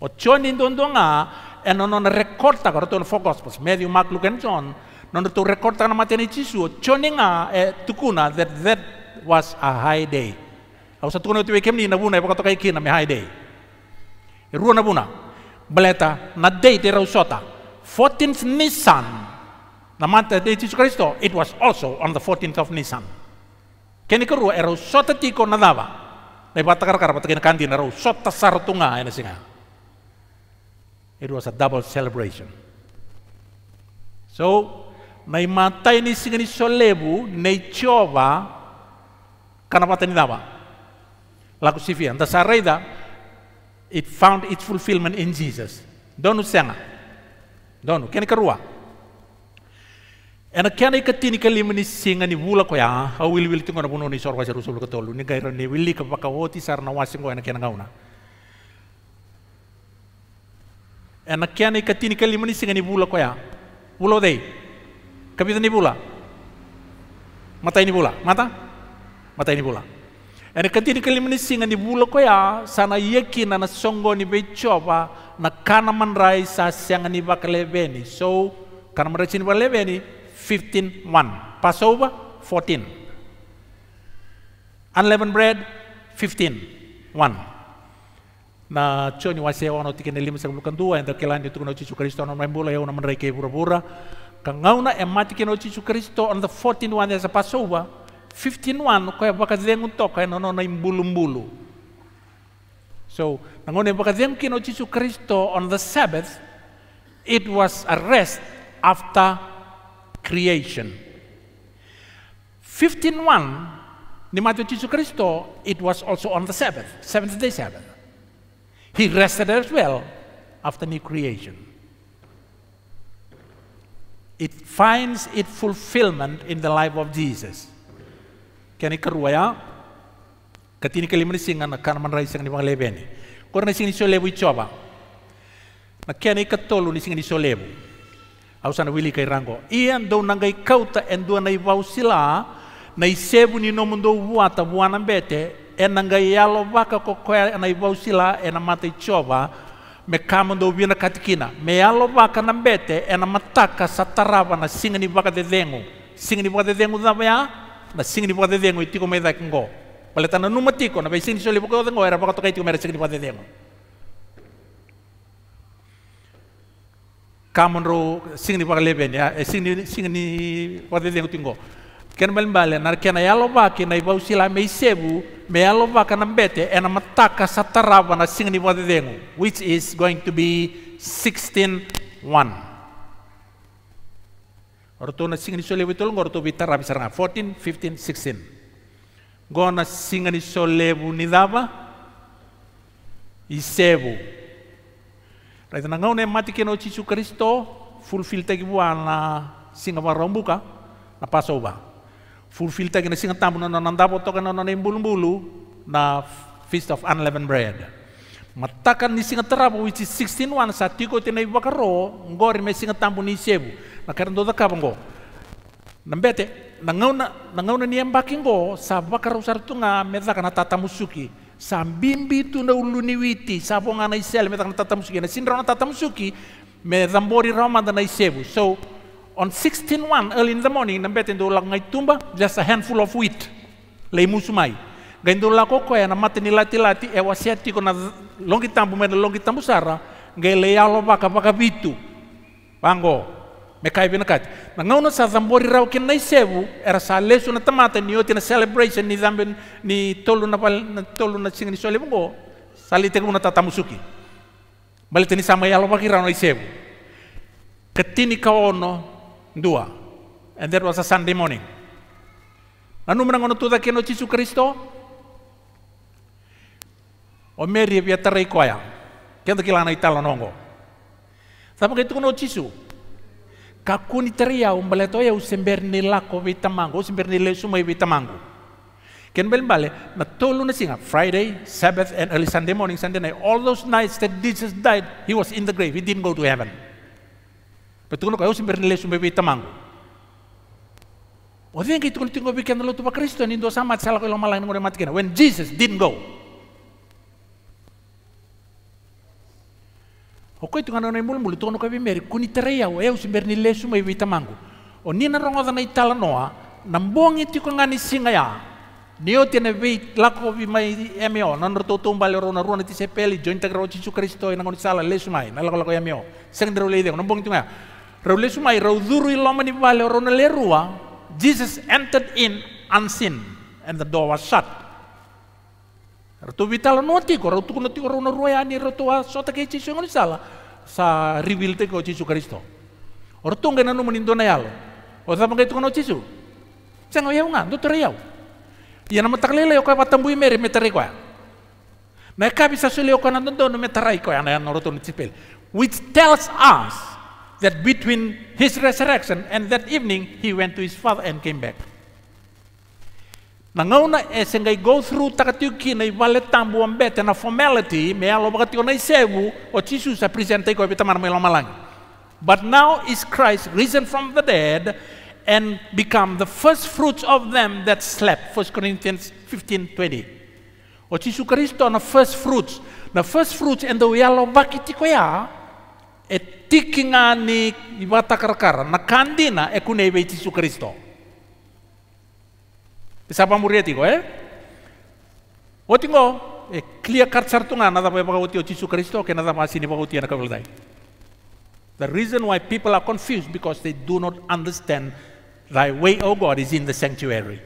Speaker 1: o John ni ndondonga ena non record karo tau na four gospels Matthew, Mark, Luke and John non to record na matene chisu o John ni nga tukuna that that was a high day au sa tukuna utiwe kemni na buna ya pakatoka ikina me high day Rua na buna. Beleta na dei de Rosota, 14th Nisan, na mata e de Jesus Christo, it was also on the 14th of Nisan. Keni keru e Rosota tiko na dava, na ipatakar kar patakin kandi na Rosota sartunga ena singa. It was a double celebration. So, na imata ini singa ni solebu, na ichova, kanapata ni dava. Laku sifia, nta it found its fulfillment in Jesus. Donu senga. Donu kene karua. Ena kene ai katini kali mani singa ni wula ko ya, au wil na ni sorwa seru sulu katolu ni gairo ni willi ka baka hoti sar na wasin ko ena ken ngauna. Ena kene katini kali mani singa ni wula ko ya. dei. kapitan ni wula. Mata ini wula, mata? Mata ini wula. Ene katiri kalimini singa ni bula koya sana yeki na na songo ni be choba na kana rai sa sianga ni bakalebeni. So kana man rai sini bakalebeni 15 1. Passover 14. Unleavened bread 15 one. Na choni wase wano ni lima sa bulukan dua enda kelani tukuna chichu kristo na mbula ya una rai kei bura bura. Kangauna emati kino chichu kristo on the 14 one as ya a Passover 15:1 koya wakazengu toka enonono imbulumbulu so nangone wakazengu kino Jesu Kristo on the Sabbath it was a rest after creation 15:1 ni Matthew Jesus Kristo it was also on the Sabbath seventh day Sabbath he rested as well after new creation it finds its fulfillment in the life of Jesus Kani karuaya katini kalimani singa na kana rai singa ni bang lebeni. Korna singa ni solebu i coba. Na kani katolu ni singa ni solebu Au sana wili kai rango. Ian do nangai kauta endua na ibau sila na isebu ni nomundo buata buana bete enangai yalo baka kokoya na ibau sila i coba me kamundo wina katikina me alo baka na bete ena mataka satarava na singa ni baka de dengu singa ni baka de dengu na masing ni pokate dengo itiko me dak ngo wala tana numa tiko na basing soli era pokate itiko eh, me sing ni pokate dengo kamon ro sing ya sing ni sing ni pokate dengo tingo ken mel mbale nar ken yalo ba ken ai bau sila bete na which is going to be 16 1 na singani sole betul ngorto bitar rabi saranga 14, 15, 16. Gona singani sole bu nidaba isebu. Raita nangau ne mati keno chisu Kristo fulfill tagi buana singa warombuka na pasoba. Fulfill tagi na singa tamu na nanda toka na nanimbulu-bulu na Feast of Unleavened Bread. matakan ni singa tarabu which is 16 one sa tiko tena iba karo ngori me singa tambu ni sebu na karan do daka bango nambete nangauna nangauna ni embaki ngo sa bakaro sartunga meza kana tatamusuki sa mbimbi tu na uluni witi sa bonga na isel meza kana tatamusuki na sindra tatamusuki me zambori ramanda na isebu so on 16 one early in the morning nambete ndo lang ngai tumba just a handful of wheat lei musumai Gendul la ko ya, nama ni lati lati e wasiati ko na longi tambu mena longi tambu sara ngai leyalo baka baka bitu. Bango me kai bina kati. Na ngauna sa zambori rau ken nai era sa lesu na tamata ni oti na celebration ni zambe ni tolu na pal na tolu na singa ni sole bungo. Salite kuna musuki. Balite ni sama yalo baki rau nai sebu. Ketini kaono dua. And that was a Sunday morning. Anu menangono ono tuda keno Yesus Kristo, o meri pia ya tarai koya kendo kila na itala nongo sama ke kuno cisu kakuni teria ya, umbaleto ya usember nila vita mango usember mai sumai mango ken bel bale na tolu na singa friday sabbath and early sunday morning sunday night all those nights that jesus died he was in the grave he didn't go to heaven petukuno kaya usember nila sumai mango. O dia yang kita tungo bikin lalu tuh Kristo Kristen dosa mat salah kalau malah ngore mati kena. When Jesus didn't go, tu koe nai mulu mulu tu koe kai bimeri kuni terei e au simber ni lesu mai mangu. o rongo rongoca itala noa na boge tikogani singa ya. ni o tena vei vi mai na nana toutou mbale rona rona ti sepeli tisepele jointakara o jisu kristo ina e ngoni sala lesu mai na o. Seng segani rau leicego na tu ngaya. rau lesu mai rau zuru iloma ni vale rona le rua jesus entered in unseen and the door was shut Rato vital no ti ko kuno ti ko rono royani rato a sota ke ci sungoni sala sa te ko ci Kristo. Orto ngena no menindo na yalo. O oh, sa mangai tukono ci Sa Sango yau ngan do ya. ya tere yau. Ia na matak lele ko patambui mere tere ko. Na ka bisa sule yoko na ndo no tere ko no Which tells us that between his resurrection and that evening he went to his father and came back. Nangau na esengai eh, go through takatiu ki nei vale tambu ambete na formality me alo bakatiu nei sevu o Jesus a presente ko pita mar melo malang. But now is Christ risen from the dead and become the first fruits of them that slept. 1 Corinthians 15, 20. O Jesus Cristo na first fruits. Na first fruits and the yalo bakiti ko ya e tiki ngani i wata karakara na kandina e kunei Jesus Cristo. Pisapa murieti ko eh. Oti ngo e eh, clear cut sartunga nada pa bagauti o Jesus Kristo kaya nada masini bagauti na kabalai. The reason why people are confused because they do not understand thy way, O God, is in the sanctuary.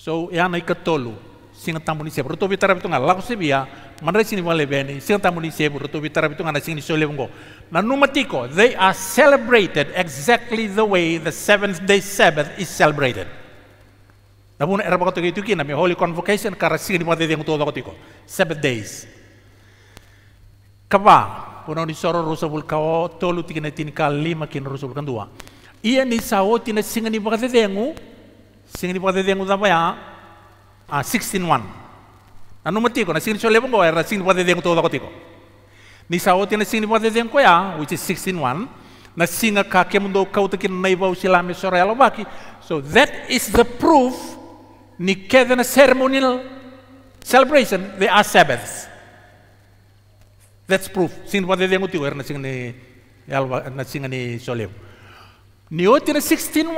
Speaker 1: So, yan ay katolo. singa tambuni sebu roto bitara bitunga lako sebia mandai sini wale beni singa tambuni sebu roto bitara bitunga na sini sole bongo na numatiko they are celebrated exactly the way the seventh day sabbath is celebrated Namun era bakoto gitu kina mi holy convocation kara singa di mata yang tuwa kotiko seven days kaba puno ni soro rusa bulkao tolu tikina tinika lima kina rusa bulkan dua ia ni sao tina singa ni bakatedengu singa ni bakatedengu dapa ya uh, ah, 16.1. Nanumati ko, nasinso lebong ko, era eh, sinipwade deng tuwa ko tiko. Ni sauti na sinipwade deng ko ya, which is 16.1, na singa ka kemundo kautakin naibaw sila mi sorelo baki. So that is the proof ni kada na ceremonial celebration, they are Sabbaths. That's proof. Sinipwade deng ko eh, tiko, era na singa ni, alba, na singa ni soleo. Ni oti na 16.1,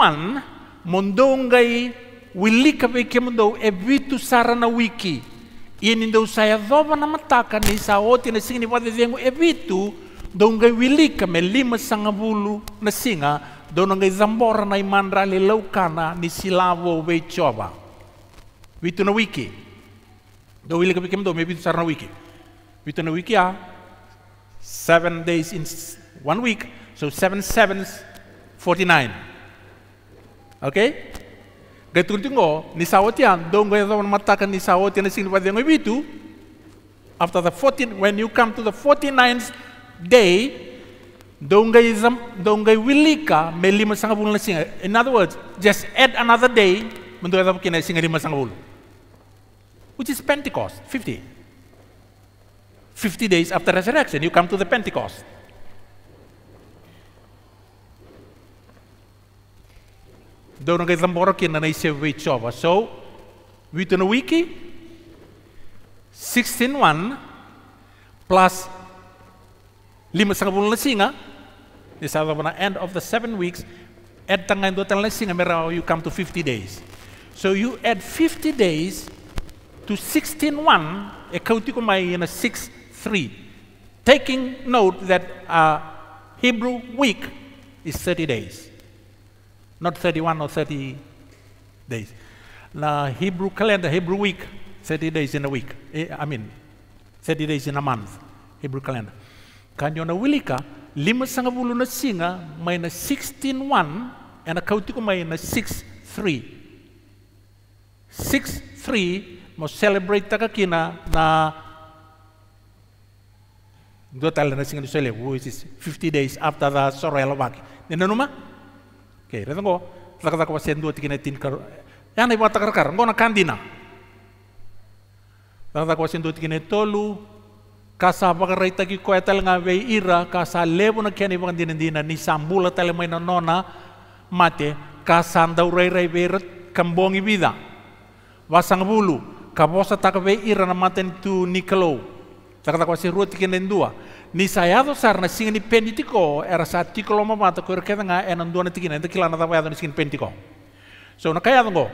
Speaker 1: mondongay wilika wilikabe e vitu sara na wiki ni dou sa dova na mataka ni sa oti na siga ni e vitu dou gai me lima sagavulu na singa dou na gai cabora na imandra lelaukana ni silavo vei jova vitu na wiki dou wilikabe ikemudou me vitu sara na wiki vitu na wiki a seven days in one week so seven sevens 49 okay Getultungo, Nisaotian, don't go on Mataka Nisaotian, ibitu. After the 14, when you come to the 49th day, don't go wilika, melima na singa. In other words, just add another day, mendoza kina singa lima sangabul. Which is Pentecost, 50. 50 days after resurrection, you come to the Pentecost. Don't get them working and I over. So, within a wiki, 16.1 plus 50 na singa, this is the end of the seven weeks, add tangan do tangan singa, merao you come to 50 days. So you add 50 days to 16.1, e kauti kumai in 6.3, taking note that uh, Hebrew week is 30 days not 31 or 30 days. The Hebrew calendar, Hebrew week, 30 days in a week. Eh, I mean, 30 days in a month, Hebrew calendar. Kanyo na wilika, lima sanga na singa, may na 16 one, and a kauti ko may na 6 three. 6 three, mo celebrate taka kina na do tala na singa do which is 50 days after the Sorel Waki. Nenanuma? Nenanuma? Ke reta ngo zaka zaka wasen dua na tin kar na iwa takar kar ngo na kandina. Zaka zaka wasen dua na tolu kasa rai taki koe tal nga vei ira kasa lebo na kiani iwa kandina dina ni sambula tale maina nona mate kasa andau rai rai wei ret kambongi bida. Wasang bulu kabosa tak vei ira na maten tu nikelou. Zaka zaka wasen dua na dua. Ni sayado sarna singani pentiko era sa tikolo ma mata kur keda nga enan duana tikina ente kilana tapa yado ni singani pentiko. So na kaya ngo.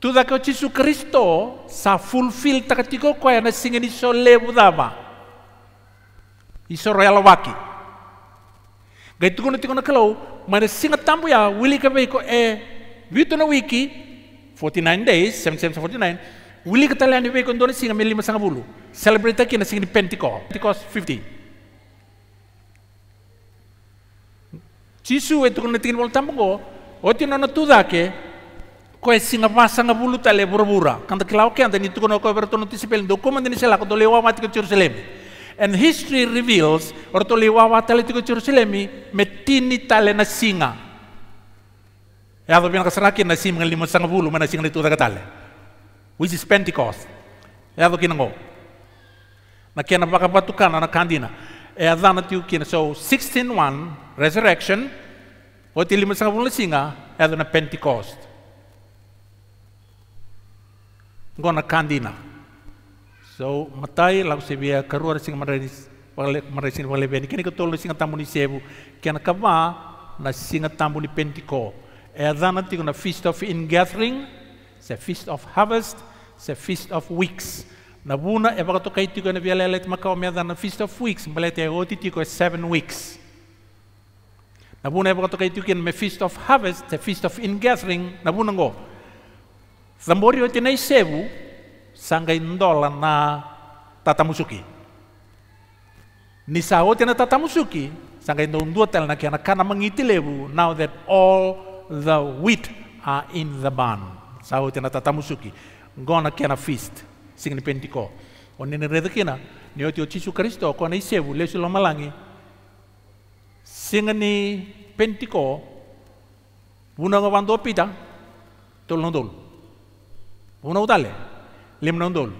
Speaker 1: Tu da ko Yesu Kristo sa fulfill takatiko ko ena singani so lebu dama. Iso royal waki. Gai tukuna na kalau mana singa tambu ya wili ka ko e vitu na wiki 49 days 7749 wili ka talani ko ndoni singa meli masanga bulu. Celebrate kina singani pentiko. Pentecost 50. Jisu itu kena tingin wal tambo, oti oh, nono tudake, koe singa masa nga bulu tale burbura, kanta kilau kian tani tukono koe bertono tisipel dokumen ini selaku tole wawat ke Jerusalem. And history reveals, or tole wawat tale tiko Jerusalem, metini tali na Ya to bina kasarakin na singa lima sanga bulu mana singa itu tali. Which is Pentecost. Ya to kinango. Na kiana pakapatukan na kandina. E ya, adana tiu kina. So one. resurrection, What ότι λιμεσαγωγούν έδωνε Pentecost. Gona kandina. So matai lau sebia karuar sing maranis wale marasin wale beni kini ketolo sing tamu ni sebu kian kama na sing tamu ni pentiko. Edana na feast of ingathering, se feast of harvest, se feast of weeks. Nabuna buna e baka tokai tigo na biala let makao me feast of weeks, mbelete e seven weeks. Nabuna ibu katoka itukin me feast of harvest, the feast of ingathering, nabuna ngo. Zambori oti na isebu, sanga indola na tatamusuki. Nisa oti na tatamusuki, sanga indondua tel na kiana kana mangiti lebu, now that all the wheat are in the barn. Sa oti na tatamusuki, ngona kiana feast, sing ni pentiko. Oni ni redekina, ni oti ochisu Kristo, kona isebu, lesu lomalangi, malangi, singani pentiko buna nga wando pita tol nondol buna utale lim nondol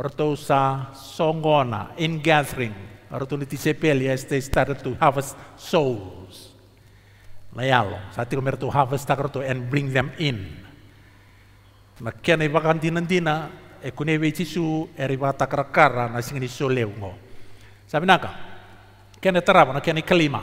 Speaker 1: orto sa songona in gathering orto ni tisepel yes they started to harvest souls layalo sati tiko to harvest takarto and bring them in makian ibakan dinandina ekune wechisu eribata karakara na singani soleu ngo sabi naka kene terap na kene kelima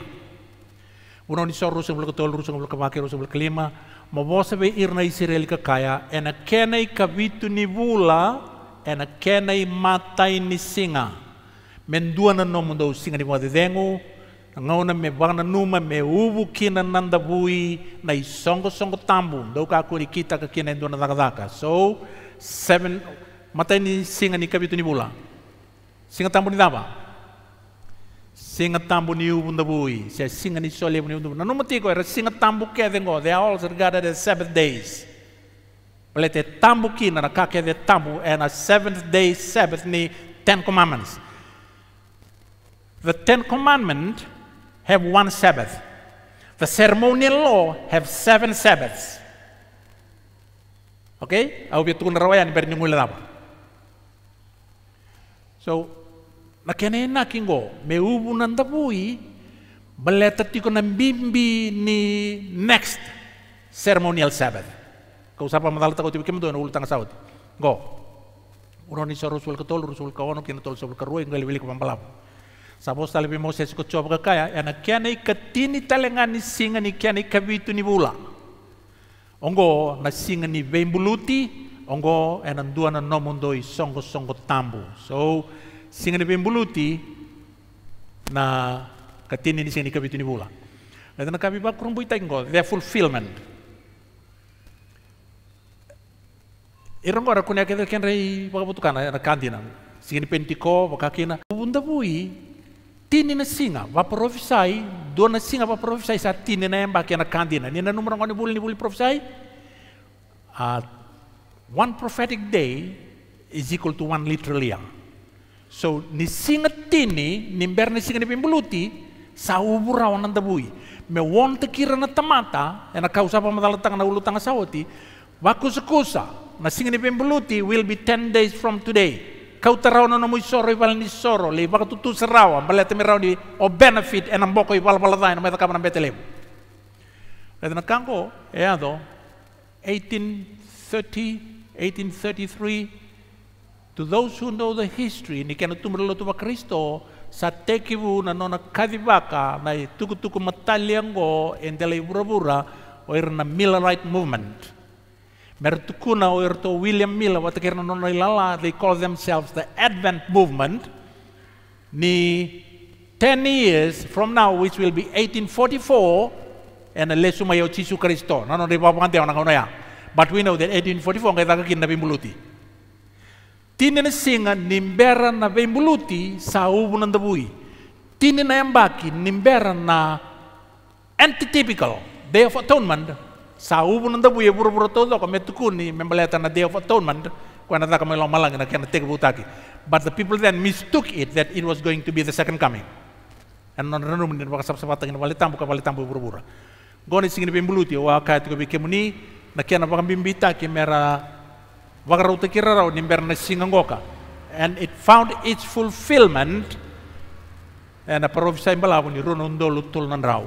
Speaker 1: uno ni sor rusung blok tol rusung blok makir rusung blok lima ma bosa be irna israel ka kaya ena kenai kabitu ni bula ena kenai matai ni singa menduana no mundo singa ni wadi dengu ngauna me numa meubu ubu kina nanda bui na isongo songo tambu ndau ka kuri kita ka kina ndona daka daka so seven matai ni singa ni kabitu singa tambu ni daba Singatambu Niubundabu, says Singanisole Niubundabu. tambu Singatambu Kedengo, they are also regarded as Sabbath days. Let tambu kina na kake de tambu and a seventh day Sabbath ni Ten Commandments. The Ten Commandments have one Sabbath. The ceremonial law have seven Sabbaths. Okay? I will be rawayan per nyungul So kene na kingo me ubu nanda pui beleta tiko na bimbi ni next ceremonial sabbath kau sapa matala tako tibi kemdo na ulutang saud go uroni sa rusul ka tol rusul ka ono kina tol sa ka ruai ngali wili ko pampalap sabo sa lebi mo sesi ko chop ka kaya yana kiana ikatini talenga ni singa ni kiana kabitu ni bula ongo na singa ni vembuluti ongo enan dua na nomondoi songo songgo tambu so singani mbuluti na katini ni singani ni bula. Lalu nah, na kabi bakurung bui tengko, their fulfillment. Irong ora kunya kita kian rei bakabutukan na kantina, ntiko, baka kina. Bunda bui tini na singa, dua dona singa profisai sa tini na emba kian na kantina, ni na numero ngoni buli ni buli profisai. Uh, ah, one prophetic day is equal to one literal year. So nisingat tini, nimber nisingat pimpuluti, sa ubura wanan tabui. Me won tekira na tamata, e na kausa pa matalatang na ulutang sawati, wakusakusa, na singat will be 10 days from today. Kau taraw na namoy soro, ni soro, le baka tutu ni, o benefit, e namboko ibal palatay, na may takama ng betelem. Kaya na kanko, e ado, 1830, 1833, to those who know the history, ni nikianatuma lolo tuwa Kristo, sa tekibu na nona kadibaka na tuku tuku mataliango endela iburabura o era na Millerite movement. Meritukuna o era to William Miller watakirna nona ilala, they call themselves the Advent movement. Ni 10 years from now, which will be 1844, and lesu mayo Jesus Kristo. Nano de babante ona ya. But we know that 1844 ngai taka kin Tinene singa nimbera na vembuluti saubu nandabui. Tinene yambaki nimbera na antitypical day of atonement. sa Saubu nandabui buru-buru e todo kami tukuni membeleta na day of atonement. Kwana taka kami long malang na kena butaki. But the people then mistook it that it was going to be the second coming. And non renum ni baka sapsa sapata ni walitambu ka walitambu buru-buru. E Goni singin pembuluti wa kaya tukabi kemuni na kena baka bimbita mera And it found its fulfillment and a prophesy Malawi ni Runundolu Tulnan Rao.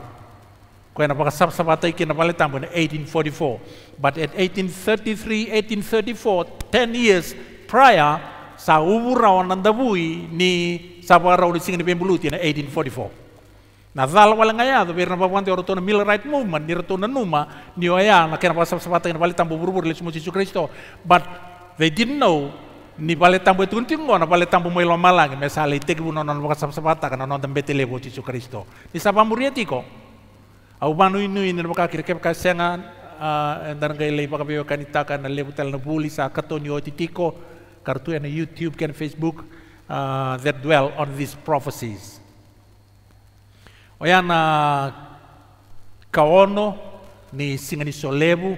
Speaker 1: Kena pakasab-sabatay kinabalitan ko 1844. But at 1833, 1834, 10 years prior, sa uburaw Nandavui ni sabaraw ni Singin Pembuluti na 1844. Na dalawa lang ngaya, tapi na Movement, ni Numa, ni Oya, na kena pakasab-sabatay But they didn't know ni pale tambo itu kunting na pale tambo mo ilo malang me sale tek bu nonon boka sap sapata kana no tambe tele bo cicu kristo ni sapa muriati ko au banu inu ka boka kirkep ka senga ah, dan ngai lei ka ni taka na le butal ah, na buli sa katoni otitiko kartu ene youtube ken facebook uh, that dwell on these prophecies oyana kaono ni singani solebu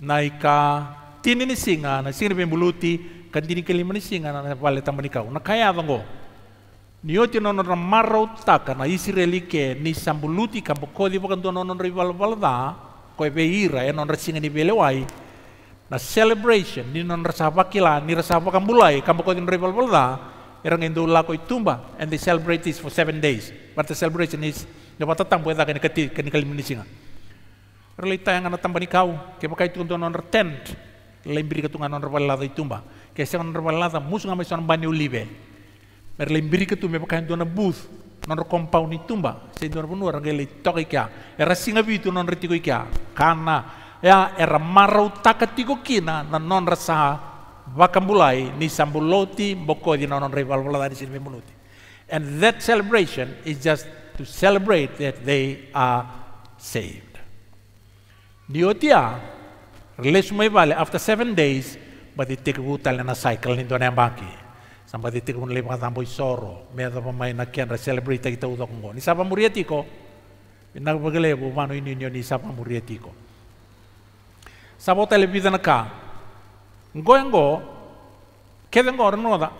Speaker 1: naika tini ni singa na singa pe buluti kan tini lima ni singa na ni kau na kaya vango ni oti no na marau taka na isi relike ni sambuluti kan pokodi wakan tuan no rival valda ko e ira e non singa ni wai na celebration ni non rasa kila ni rasapa kan bulai kan pokodi rival valda erang indo ko itumba and they celebrate this for seven days but the celebration is dapat datang buat e akan keti kan kelima ni singa relita yang anatan panikau, ke pakai itu untuk non retent, lembiri ketungan non rebalada itumba, ke se non rebalada musu ngamai son bani ulibe, mer lembiri ketumbe itu non booth, non compound itumba, se itu non punu orang gele toki kia, era singa bitu non retiko kia, karena ya era marau takatiko kina na non rasa vakambulai ni sambuloti boko di non rebalada di sini menuti. And that celebration is just to celebrate that they are saved. Διότι ρελήσουμε βάλε after seven days baditigun tala na cycle nindo na baki. di baditigun lipa ka tamboy soro, meron pa may nakyan celebrate kita utok mo. Ni sapa muriati ko, pinagpagale ko paano ininyo ni sapa muriati ko. Sa po ka, ngoyang go, kedang go orno da,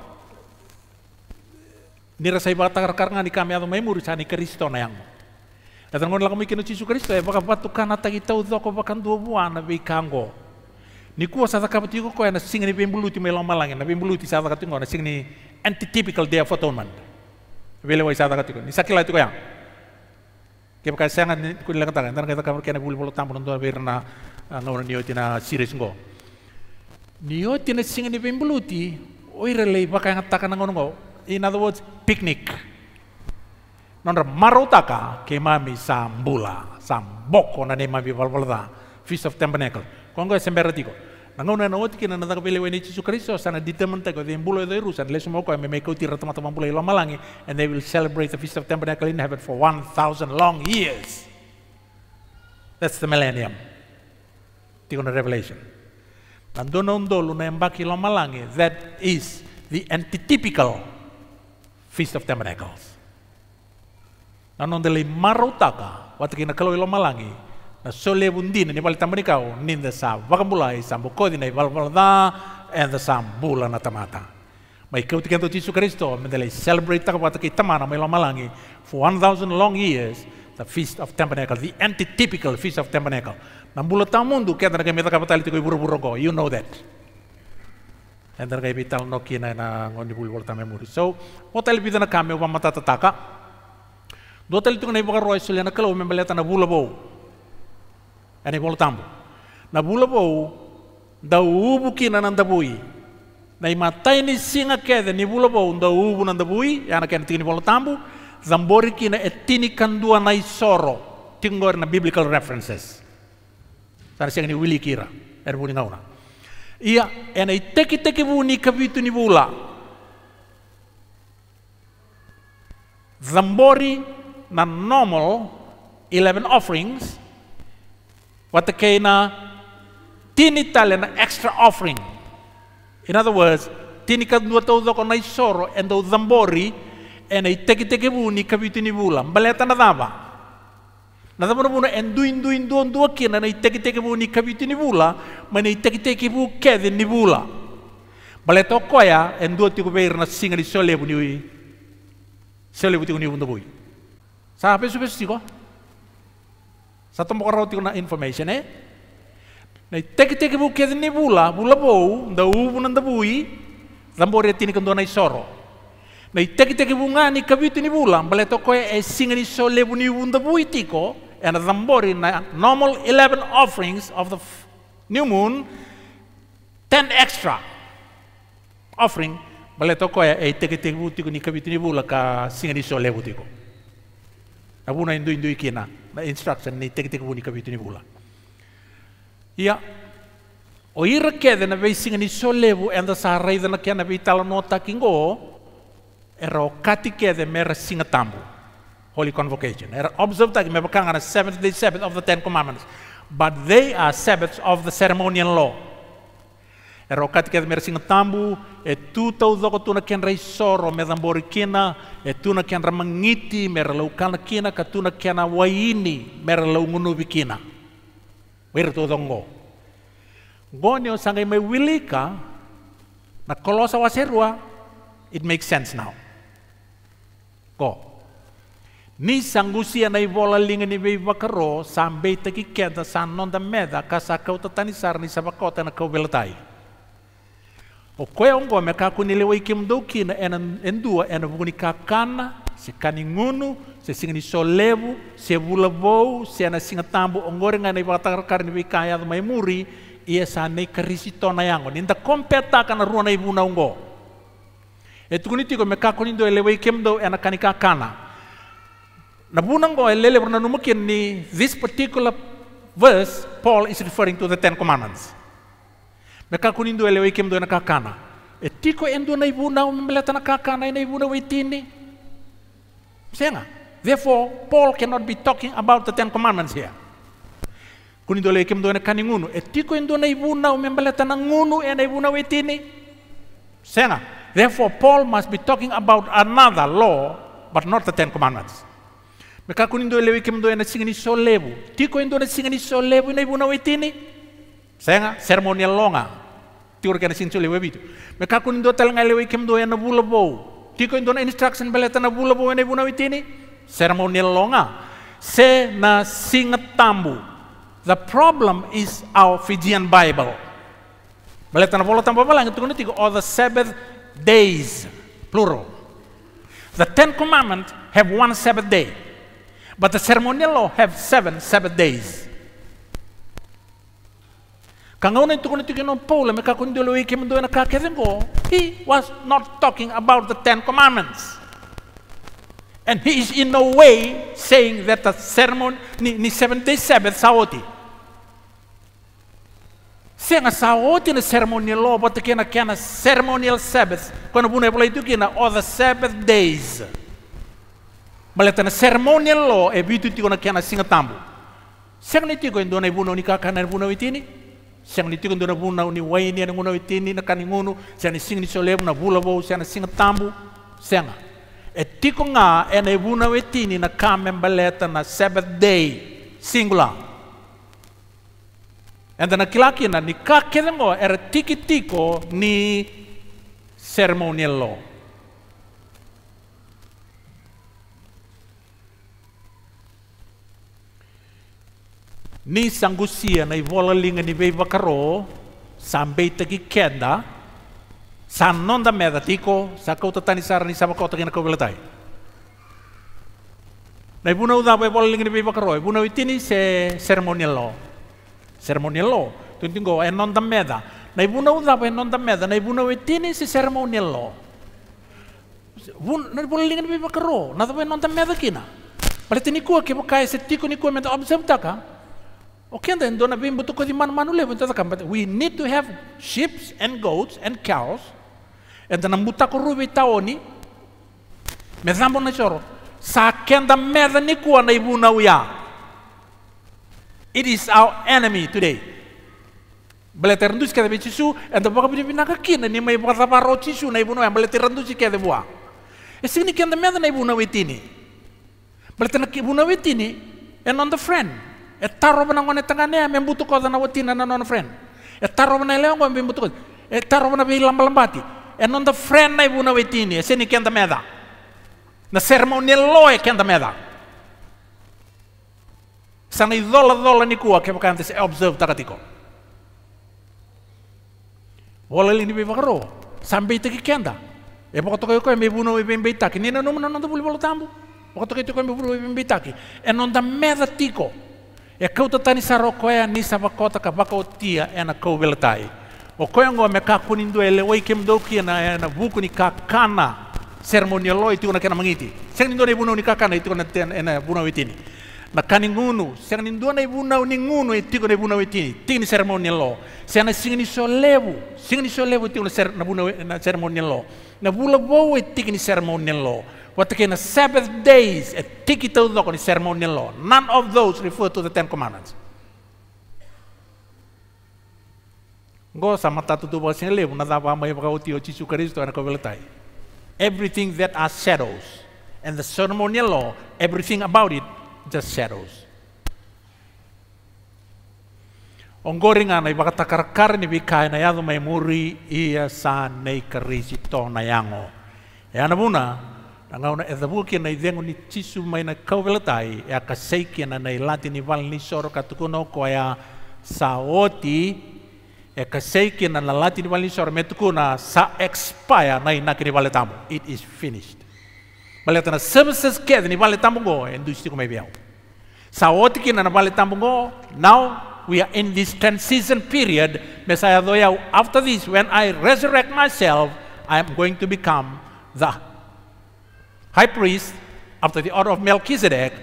Speaker 1: nirasay ba takarkar nga ni kami ato may ni Kristo na yang mo. Ata ngon lakamu kino Yesu Kristo e baka patukan ata kita uzo ko bakan dua buana be kango. Ni kuwa sa kapati ko ko eh, na singni be mbuluti me malangin na be mbuluti kapati ko na anti-typical day of atonement. Bele wa sa kapati ko. Ni sakila itu ko yang. Ke baka sanga ni ko lang katakan tan kata kamar kena bulu bulu tampon do be na na Tina oti na ngon. Ni Nioti na singni be ti oi relay baka ngatakan ngo ngon, In other words, picnic. Nondra marotaka kemami sambula, samboko na nema vi valvalda, Feast of Tabernacle. Kongo semberatiko. Nangau na nawati kina na taka pelewe ni Jesus Christ sana determined ko the mbulo the Rus and lesu moko ame meko tira tama tama mbulo ilo malangi and they will celebrate the Feast of Tabernacle in heaven for 1000 long years. That's the millennium. Tiko na Revelation. Nandono ndolo na mbaki ilo malangi that is the antitypical Feast of Tabernacles. nanondele marutaka watakina kalo ilo malangi na sole bundina ni balita marikau ninda sa wakambula i sambukodi na i valvalda e and the sambula na tamata mai kau tikan tu Yesus Kristo mendele celebrate taka wataki tamana mai malangi for 1000 long years the feast of tabernacle the antitypical feast of tabernacle na bula tamundu kenda na kemeta kapatali buru buru go you know that and then vital nokia no kina na ngoni bulwal tamemuri so hotel bidana kame wa matatataka do tel tu nai kan bakar roi sulia na kalau membeli tanah bula bau ane bol tambo na bula bau da ubu kina nanda bui na matai ni singa kede ni bula bau da ubu nanda bui ya na kena tini bol tambo zambori kina etini kandua nai soro tinggor na biblical references sana singa ni wili kira erbuni nauna ia ena iteki teki buni ni kapitu ni bula Zambori The normal 11 offerings, na tinital na extra offering. In other words, tinikat nuatau doko na isoro and zambori and a teki teki buni kabitini bulam. Baleta na daba. na and doin doin doon duakin and na teki teki buni kabitini bula, man a teki teki bu kedi nibula. Baleta koya and duatiko beir na singa ni sole buni. Sole buni 자 앞에 sa Satu mo karo tiko na information eh. Na teki teki bu kedi ni bula, bula bou, nda ubu nanda bui, rambo retini kendo na isoro. Na teki teki bu ngani kabitu ni bula, mbale toko e, e singa ni so lebu ni ubu nda bui tiko, e and rambori na normal 11 offerings of the new moon, 10 extra offering, mbale toko e, e teki teki bu tiko ni kabitu ni bula ka singa ni so lebu tiko. Abu na indu indu ikina ma instruction ni tek tek buni kabitu ni bula ia o ira kede na vei singa ni solevu enda sa raida na kia na vei tala nota kingo era o kati kede mera singa tambu holy convocation era observe taki me bakanga na seventh day sabbath of the ten commandments but they are sabbaths of the ceremonial law Era o kati kete mera singa tambu, e tu tau doko tuna ken rei soro me kina, e tuna ken ramangiti mera lau kana kina, ka tuna ken a waini mera lau ngunubi kina. dongo. Gonio sangai me wilika, na kolosa waserua, it makes sense now. Go. Ni sangusia na ivola linga ni vei vakaro, sambe taki san nonda meda, kasakau tatanisar ni sabakota na kau belatai. O Okoe ongo me ka kunile wai kim do kina ena endua ena bukuni kakana se kaningunu se singni solevo se bulabou se ana singa ongorenga ongore ngana ibatar karni bikaya do mai muri ia sanei karisito na yango ninda kompeta kana ruana ibuna ongo. kuniti ko me ka kunindo ele wai kim do ena kanika kana. Na bunango elele brana numukin ni this particular verse Paul is referring to the 10 commandments. na kakunindo ele wei kemdo na kakana endo e na ibuna umeleta na kakana e na ibuna wei senga therefore Paul cannot be talking about the Ten Commandments here kunindo ele kemdo na kaningunu e Etiko endo na ibuna umeleta na ngunu e na ibuna senga therefore Paul must be talking about another law but not the Ten Commandments me kakunindo ele wei e na singani so lebu tiko endo na singani so lebu e na ibuna saya nggak seremonial longa. Tiur kena sinsu lewe bitu. Meka kun do tel ngai lewe kem do yana bula bau. Tiko indo na instruction bela tana bula bau yana buna witini. Seremonial longa. Se na singet tambu. The problem is our Fijian Bible. Bela tana bola tamba bala ngitu kuna tiko all the Sabbath days. Plural. The Ten Commandments have one Sabbath day. But the ceremonial law have seven Sabbath days. Kanga una tukuna tukuna pole me kakun dulu iki mendoena kakezengo. He was not talking about the Ten Commandments. And he is in no way saying that the sermon ni, ni seventh day Sabbath saoti. Senga saoti na ceremonial law, but kena kena ceremonial Sabbath. Kona buna pula itu all the Sabbath days. Maleta na ceremonial law, e eh, bitu tikona kena singa tambu. Senga ni tiko indona ibuno ni kakana ibuno itini. siang ni tiku ndona buna ni waini na nguna witini na kani ngunu siang ni sing ni solebu na bula bo siang ni sing tambu siang e tiku nga e ane na ibuna witini na kamen baleta na sabbath day singula and e na kilaki na ni kakere ngo er tiki tiko ni ceremonial law ni sangusia na vola linga ni vei vakaro sambei tagi kenda san non da meda tiko sa kau tatani sara ni sama kota kina kau belatai na ibuna uda bai vola linga ni vei vakaro ibuna e itini se ceremonial law ceremonial law tunting go e non da meda na ibuna uda bai non da meda na ibuna itini se ceremonial law Vun, na ibuna linga ni vei vakaro na da bai non da meda kina Pala tini kua ke pakai se tiko ni kua meda observe taka. Okay, then don't have be but to cause man manulevo into the company. We need to have sheep and goats and cows. And then muta kurubi taoni. Mezambo na choro. Sakenda meza ni kuwa na ibuna uya. It is our enemy today. Beleter ndus kada bichisu, and the bakabi binaka kina ni mai bakaza paro chisu na ibuna uya. Beleter ndus kada bua. Esini kenda meza na ibuna witini. Beleter na ibuna witini, and on the friend. Ετάρωμα να γονέτε κανένα, με μπούτο να βοτεί να φρέν. Ετάρωμα να ελέγω, με μπούτο κόδα. Ετάρωμα να φρέν να βγουν να βοτεί, εσύ είναι μέδα. Να σερμονιέ λόε μέδα. Σαν η δόλα δόλα νικούα και που κάνετε σε observe τα κατοίκο. Όλα λένε με βαγρό, σαν πείτε και E kau ta tani saro koe ni sama ka baka o tia e na kau beletai. O koe ngo me ka kunindu e kem doki e na e na buku ni ka kana sermonialo itu na kena mangiti. Seng nindo na ibu ni ka kana itu na ten e na buna witini. Na kaningunu, seng nindo na ibu na ningunu e tiko na ibu e na witini. E tiko ni seremonialo. Seng na sing ni so levu, sing na ser na buna na Na ni seremonialo. What the Sabbath days, a tikito law, ceremonial law. None of those refer to the Ten Commandments. Go, Everything that are shadows. And the ceremonial law, everything about it, just shadows. Onggoringa na ibakatakar ni bikay na yado may muri iya sa nei karisi to na yango. Yan na muna, Nangauna e dhavu kia nei dhengu ni tisu mai na kauvelatai e a kaseiki na nei lati ni vali ni soro katukuno ko e a saoti e kaseiki na na lati ni vali ni soro sa expire na inaki ni tamu. It is finished. Maletana services kia ni vale tamu go e nduistiku mai biau. Saoti kia na na tamu go now we are in this transition period. Messiah, after this, when I resurrect myself, I am going to become the high priest after the order of Melchizedek,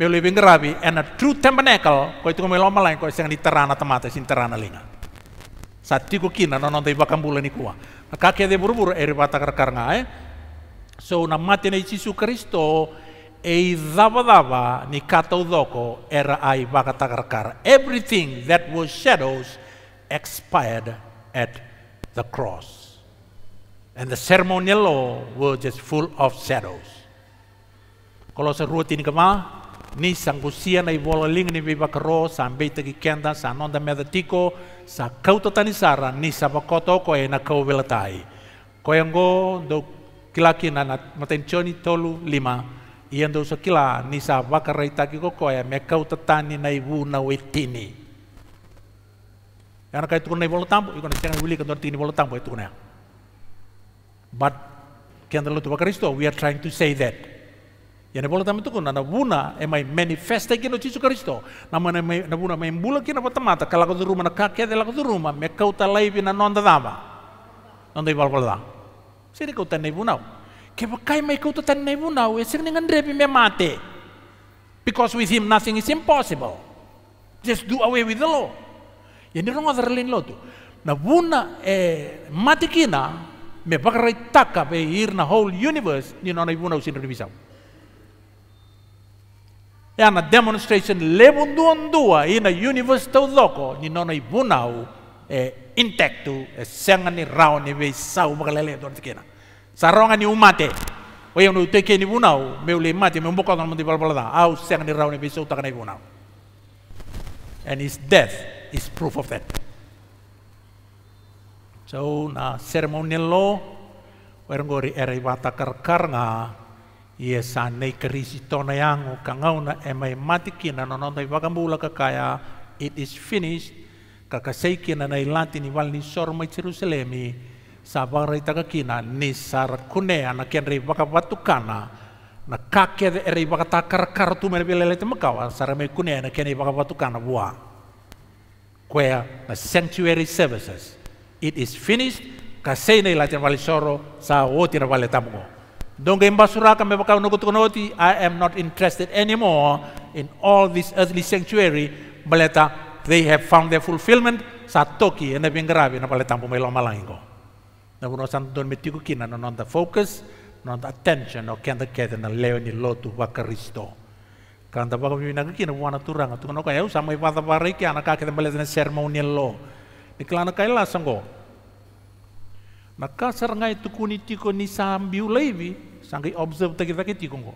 Speaker 1: meu living and a true tabernacle, ko itu ngomel lama lain ko isang di terana temat sin terana linga. Saat tiku kina nonon tei bakam bulan ikua. Kakek de buru-buru eri eh, bata karkar ngai. Eh. So na mati na Yesus Kristo ei dava-dava ni kata udoko era ai bakata karkar. Everything that was shadows expired at the cross. And the ceremonial law were just full of shadows. Kalau serutin kemah, ni sangkusia nai na ling ni viva kero sampai tegi kenta sa nonda tiko, sa kau tani sara ni sa ko e na kau velatai ko yang go do kilaki na na matenchoni tolu lima ian do sa kila ni sa bakarai taki ko ko e me kau tatani na iwu na wetini Karena kaitu kuna ikon na tena wili kantor tini tambo, itu e kuna But but ಕೇಂದ್ರದಲ್ಲಿ ತುಂಬ ಕ್ರೈಸ್ತ we are trying to say that. Yang boleh tamu itu kuna nabuna emai manifesta kino cicu karisto. Nama emai nabuna emai bula kino patamata kalau kau rumah nak kakek kalau kau rumah mekau talai bina nonda dama. Nonda ibal kola. Sini kau tan nebunau. Kebakai mai kau tan nebunau esing dengan drebi me mate. Because with him nothing is impossible. Just do away with the law. Yang orang other lo tu. Nabuna eh mati kina me pagray taka be ir na whole universe ni na ibu na usin ribisau ya na demonstration lebun duan dua ina universe tau loko ni na ibu na u e intactu e sengani rao ni be sau magalele don tikena saronga ni umate o yang teke ni bunau me ule mate me mboka don mati balbalada au sengani rao ni be sau takana ibu na and his death is proof of that Jauh na ceremonial lo where gori ere wata karkar nga Yesa nei tona yang kangau na emai mati kina nonontai wakambula kakaya it is finished kakasei kina nai lati ni wal ni sorma Jerusalemi sabarai kina ni sar kune ana ken rei kana na kake de rei wakatakar tu mele belele te sar mai kune ana ken rei kana bua kwea na sanctuary services It is finished. Kasei na ilatin wali soro sa woti na wali I am not interested anymore in all this earthly sanctuary. Baleta, they have found their fulfillment sa toki na pingrabi na palitan po may lomalangin ko. Nagunosan doon mitikukina na non the focus, non the attention o kenda keda na leo ni lotu wakaristo. Kanda baka mi nagukina wana turanga tukunoko ayaw sa may pataparay kaya nakakita baleta na ceremonial law. Niklana kaila Maka serangai tu kuni tiko ni sambiu lebi sangai observe tak kita kiti ngo.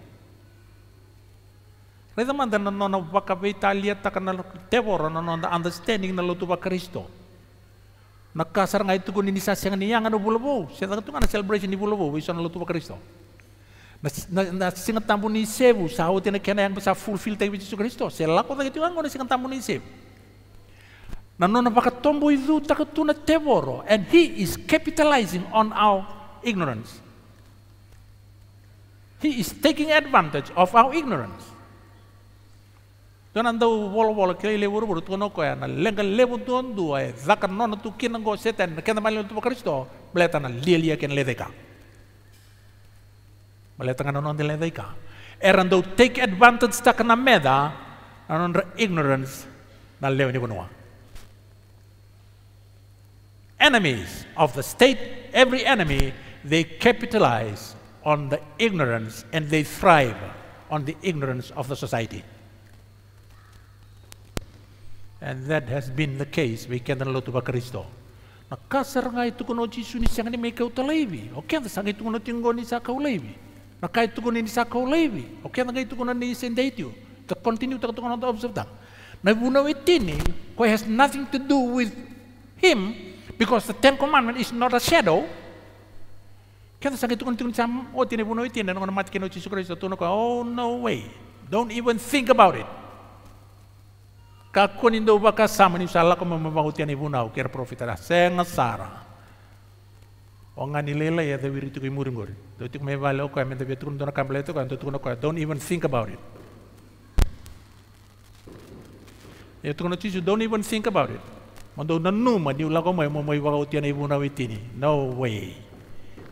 Speaker 1: Reza mana na nona waka pe Italia takana tebora na nona understanding nalo tu waka Kristo. Maka serangai tu kuni ni sasiang ni yang anu bulobo, siapa tu kan celebration ni bulobo, wisan tu waka Kristo. Nah, singa tamu ni sebu, sahut na kena yang bisa fulfill tagi Yesus Kristo. Selaku tak tiko ngo na singa ni sebu. Na Nanona pakatombo idu takatuna tevoro. And he is capitalizing on our ignorance. He is taking advantage of our ignorance. Tona ndau wolo wolo kele le wuru wuru tukono koya na lenga lebu tuon dua e zaka nona tu kina go seta na kenda mali tu Kristo bleta na lilia ken ledeka. Bleta ngana non de ledeka. Erando take advantage takana meda na ignorance na lewe ni bonua enemies of the state, every enemy, they capitalize on the ignorance and they thrive on the ignorance of the society. And that has been the case We with Kendra to Kristo. Nakasar nga itu kuno jisu ni sangan ni meka utalevi. O na sangan itu kuno tinggo ni saka ulevi. Naka itu kuno ni saka ulevi. O na nga itu kuno ni sendaitiu. To continue to observe that. Na Buna Wetini, who has nothing to do with him, because the Ten Commandments is not a shadow. Kaya sa gitu kunting sam o tinebuno itin na nung matikin o Jesus Christ tuno ko. oh no way. Don't even think about it. Kakunin do baka sama ni sala ko mamabangutian ibunaw kaya profitara senga sara. Onga nilela ya the wiritu kay muringor. Dotik may valo ko amenda betun dona kambleto kan tutuno ko don't even think about it. Ya tuno tisu don't even think about it. Mandu nanu ma diu lako mai mo mai waka utia nei vuna witini. No way.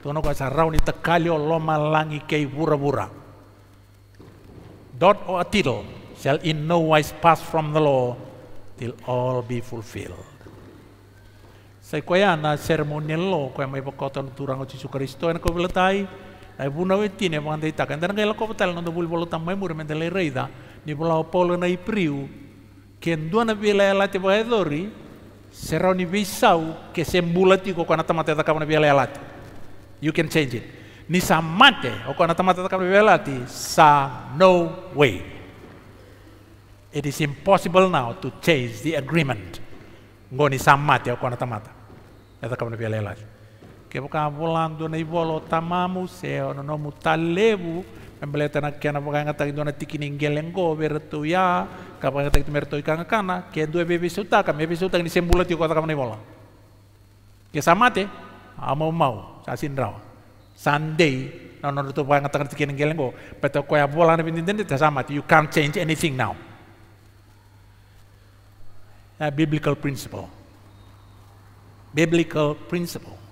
Speaker 1: Tono kwa sarau ni takali o loma langi kei vura vura. Dot or tittle shall in no wise pass from the law till all be fulfilled. Sai koya na sermonello koya mai pakoton turang o Gesù Cristo en ko velatai. Ai vuna witini mo andei takan dan ngai lako patal nando bul bolo tamai mur mendele reida ni bola polo nei priu. Kenduana vila elate vaedori, Será ni que ke embulati ko kana tamate ta kamana biala lati. You can change it. Ni samate mate o kana tamate ta kamana biala lati sa no way. It is impossible now to change the agreement. Ngoni sa mate o kana tamata. Eta kamana biala lati. Ke boka volando nei volo tamamu se ono no mutalevu. Embeleta na ya. kena tagi dona tiki tikini ngeleng go tu ya kapaganga tak mertu ikanga kana ke dua bebe suta kam bebe suta ni sembula tiu kota kam bola. Ke ya samate amo mau sa rawa. Sunday na no tu paganga tak tikini ngeleng go peto koya bola na bindindende ta samate you can't change anything now. A biblical principle. Biblical principle.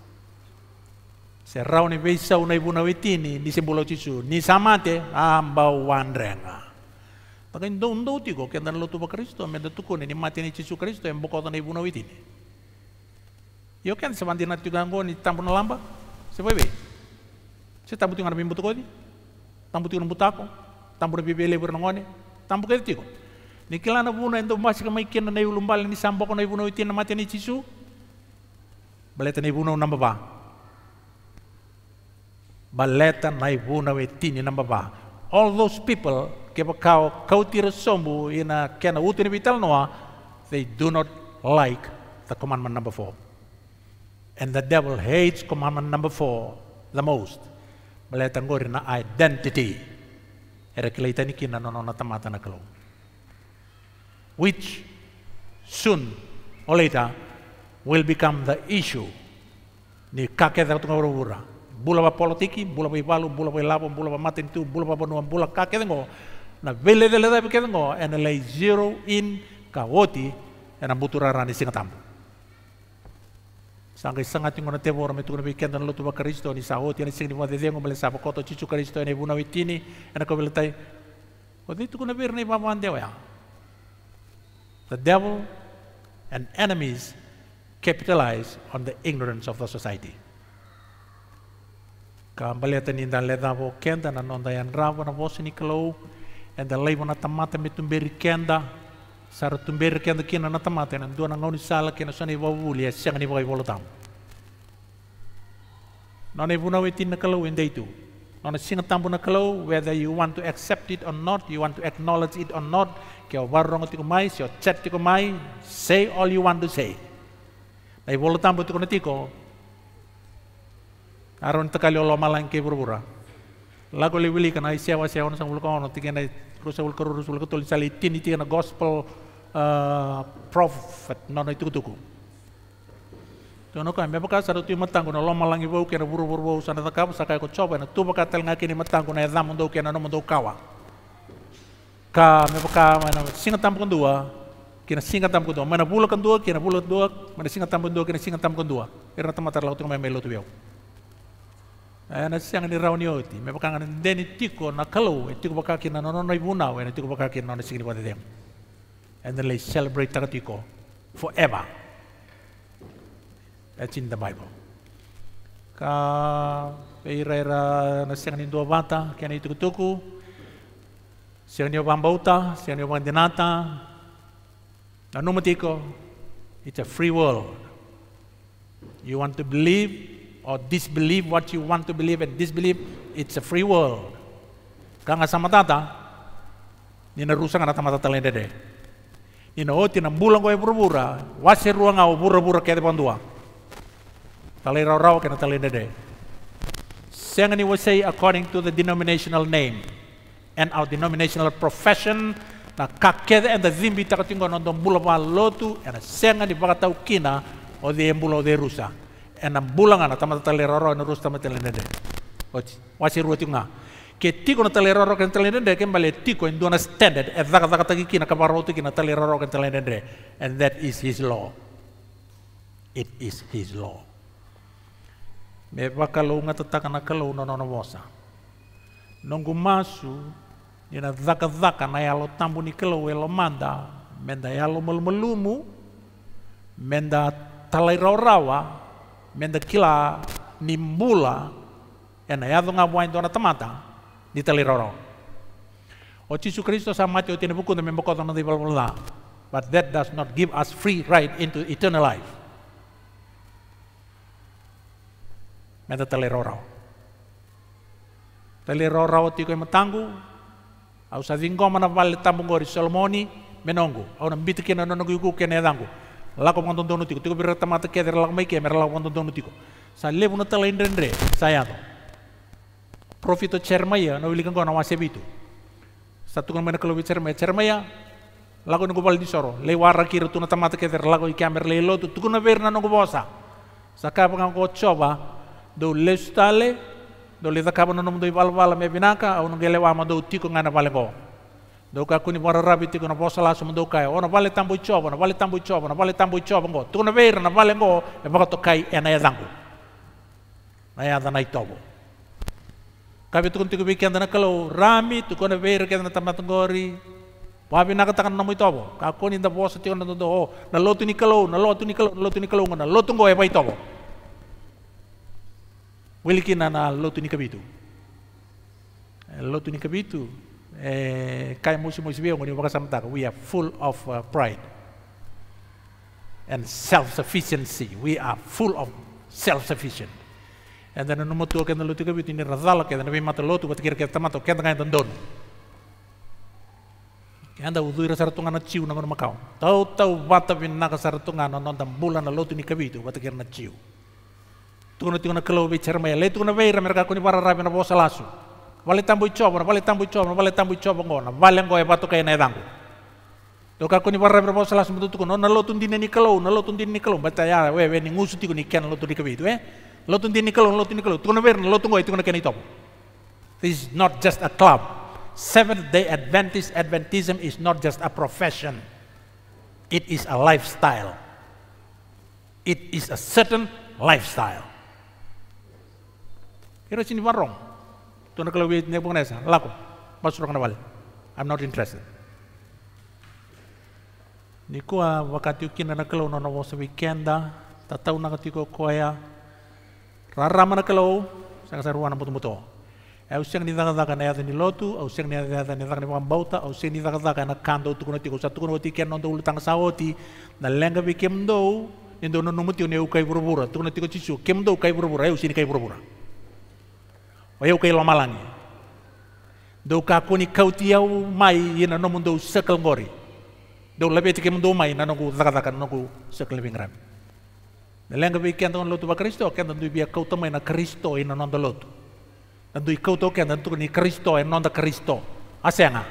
Speaker 1: Serau ni beisa unai buna witini ni sembolo cisu ni samate amba wandrenga. Maka indo undo tigo ke dan lotu Kristo meda tuku ni mati ni cisu Kristo yang bokota ni buna witini. Yo kan semanti na tiga nggo ni na lamba sebebe. Se tampu tingar bimbu tukodi. Tampu tingar butako. Tampu berna ngone Tampu ke tigo. Ni kilana buna indo masih kama kena na ibu lumbali ni kona na buna na mati ni cisu. Bale ni buna namba ba. Maleta nai wuna we tini namba ba. All those people, keba kau kautira somu ina kena utini vital noa, they do not like the commandment number four. And the devil hates commandment number four the most. Maleta ngori na identity. Era kilaitani kina nono na tamata na kalu, Which soon or later will become the issue ni kakeda tungawura. bula ba politiki, bula ba iwalu, bula ba ilapa, bula ba matin tu bula ba bonuam bula ka kedengo, na velele leda pe ena lai zero in ka woti, ena butura rani singa tambu. Sangka isanga tingo na tebo rame metu na pe na lotu ba karisto, ni sa woti, ena singa ni wate dengo, mele sa bokoto koto cicu karisto, ena ibuna witini, ena ko tai wati tuku na birni ba mande waya. The devil and enemies capitalize on the ignorance of the society. Kambale ata ninda le davo kenda na nonda yan ravo na vosi ni klou. Enda lei vona tamata mi kenda. Sara tumberi kenda kina na tamata na ndua na ngoni sala kina sa ni vovu lia e sia ni vovu volo tam. E e na ne vuna weti na klou enda itu. Na ne singa tambu na klou whether you want to accept it or not, you want to acknowledge it or not. Kia warrongo tiku mai, sio chat tiku mai, say all you want to say. Na i volo tambu tiku na aron tekali olo malang ke burbura lago le wili kana isia wa sia ona sangul ono tikena rusul ko rusul ko toli sali tini tikena gospel uh, prophet nono itu tuku Tono kan me paka saru tu matang kono loma langi bau kena buru buru bau sana takabu sakai ko coba na tu paka tel ngaki ni matang kono edam ndo kena no ndo kawa. Ka me mana singa tam kono dua kena singa tam kono dua mana bulu kono dua kena bulu dua mana singa tam kono dua kena singa tam kono dua. Era tamata lau tu melo tu biau. na siang ni rauni oti me baka ngana den tiko na kalau e tiko baka kina nono noi buna we na tiko baka kina nono signi kwante dem and then they celebrate taka tiko forever that's in the bible ka peira era na siang ni dua bata kena itu tuku siang ni obang bauta siang ni obang denata na nomo tiko it's a free world you want to believe or disbelieve what you want to believe and disbelieve, it's a free world. Kanga sama tata, nina rusa kana na tata lende de. Nina oti oh, na bulan koe pura-pura, wasi ruang au pura-pura kete pandua. Tale rau-rau kana tale de. Sangani will say according to the denominational name and our denominational profession na kakede and the zimbi takatingo nondon bula pa lotu and ni pakatau kina o de embula o de rusa enam bulangan tama teleroro nurus tama telenende wasi ruoti nga ke tiko na teleroro ken telenende ke mbale tiko in dona standard e eh, zaka zaka taki kina kamaro tu kina teleroro ken telenende and that is his law it is his law me wakalo nga tataka na kalo no no no wosa nongu masu ina zaka zaka na yalo tambu ni kalo elo manda menda yalo melumumu menda rawa mende kila ni bula ena yadu nga buai tona tamata di teliroro. O Jesus Kristo sa mati o tine bukunda membo kota But that does not give us free right into eternal life. Menda teliroro. Teliroro tiko e matangu. Au sa dingoma mana vale tambungori Solomoni menongo. Au na mbiti kena yuku kena edangu la ko ngon ton tiko tiko bir tamata ke der la mai la sa le bunu tala indrendre saya profito cermaya no wili kan ko na wasebitu satu kan mana kalau bicara cermaya lagu nunggu bal di soro le wara kira nata tamata ke der lagu ikamer le lo tu na nunggu bosa saka pengang kau coba do le stale do le zakaba no nomdo ibal me binaka nunggu wama do tiko ngana bale Doka kuni mora rabi tiko na posa lasu mendo ya. ya kai ona vale ya tambu chobo na vale tambu chobo na vale tambu chobo ngo na veira na vale ngo e to kai e na yadangu na zana na itobo kabi tuko tiko biki kalo rami tuko na veira kenda tamat ngori wabi na katakan namu itobo ka kuni nda posa tiko na tondo o oh, na lotu ni kalo na lotu ni kalo na lotu ni kalo ngo na lotu ngo e na na lotu ni kabitu eh, lotu ni kabitu Eh, kai musuh biyo ngoni ni samtak we are full of uh, pride and self-sufficiency. We are full of self-sufficient. And then no motu ken lutu ke bitin razal ke dan bi mata lotu bat kir ke tamato ken ngai dan don. Anda udu ira sartunga na ciu nangon makau. Tau tau bata bin naka sartunga na non bulan na lotu ni kabitu bat kira na ciu. Tuna na kelau bi cerma ya tu na ira mereka kuni para rabi na bosa lasu. Vale tambo ichobo, vale tambo ichobo, vale tambo ichobo ngona, ngo e batu kaya nae dangu. Do ka kuni barra berbo salas mutu kono, na lotun dine ni kalau, na lotun dine bata ya we we ni ngusu tiku ni ken lotun di itu eh. Lotun dine ni kalau, lotun ni kalau, tukuna ber, lotun itu tukuna ken This is not just a club. Seventh day Adventist Adventism is not just a profession. It is a lifestyle. It is a certain lifestyle. Kira sini warong. Tuna kalau wait nek pun esa, laku. Masuk rokan I'm not interested. Niku a ah, wakati ukina na kalau nono wasa weekenda, tatau na katiko koya. Ah, Rarama na kalau, sanga saruan na mutu buto Au siang nidaka-daka na yata ni lotu, au siang nidaka nidaka ni pambauta, au siang nidaka-daka na kanda utuku na tiko. Sa tuku na wati kian nondo ulutang sawoti, na lenga bikem do, nindo nono muti ukai buru-bura, tuku na tiko cisu, kem ukai buru-bura, usia sini kai buru E o eu ilo malangi. Dou ka kuni kautiau mai ina nomu mundo sekel ngori. Dou lebe tike mundu mai na zaka-zaka nongu sekel lebih ngram. Nelenga bi kenta on lotu ba Kristo, kenta dui bia kauta mai na Kristo ina e nonda lotu. i kauta kenta tu ni Kristo ina e nonda Kristo. Asenga.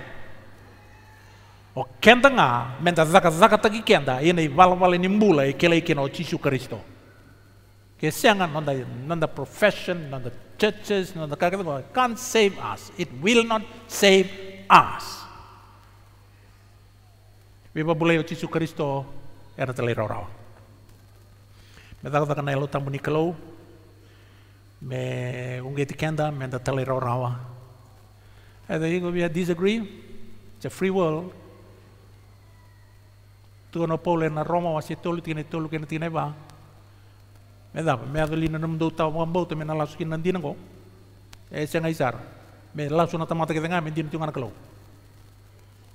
Speaker 1: O kian nga menta zaka taki kenta ina i valvale ni mbula i kela i Chisu Kristo. Kesenga nonda nonda profession, nonda churches, no, the Catholic can't save us. It will not save us. Viva boleh o Yesus era tele rora. Me dava da canela tamu Nicolau. Me um gate me da tele rora. And they go we disagree. It's a free world. Tuono Paul na Roma tolu tine tolu tine ba. me dapa me agalina na mundo tau mambou te me lasu kinan ko e se ngai sar me lasu na tamata kita ngam dina tiungan kalau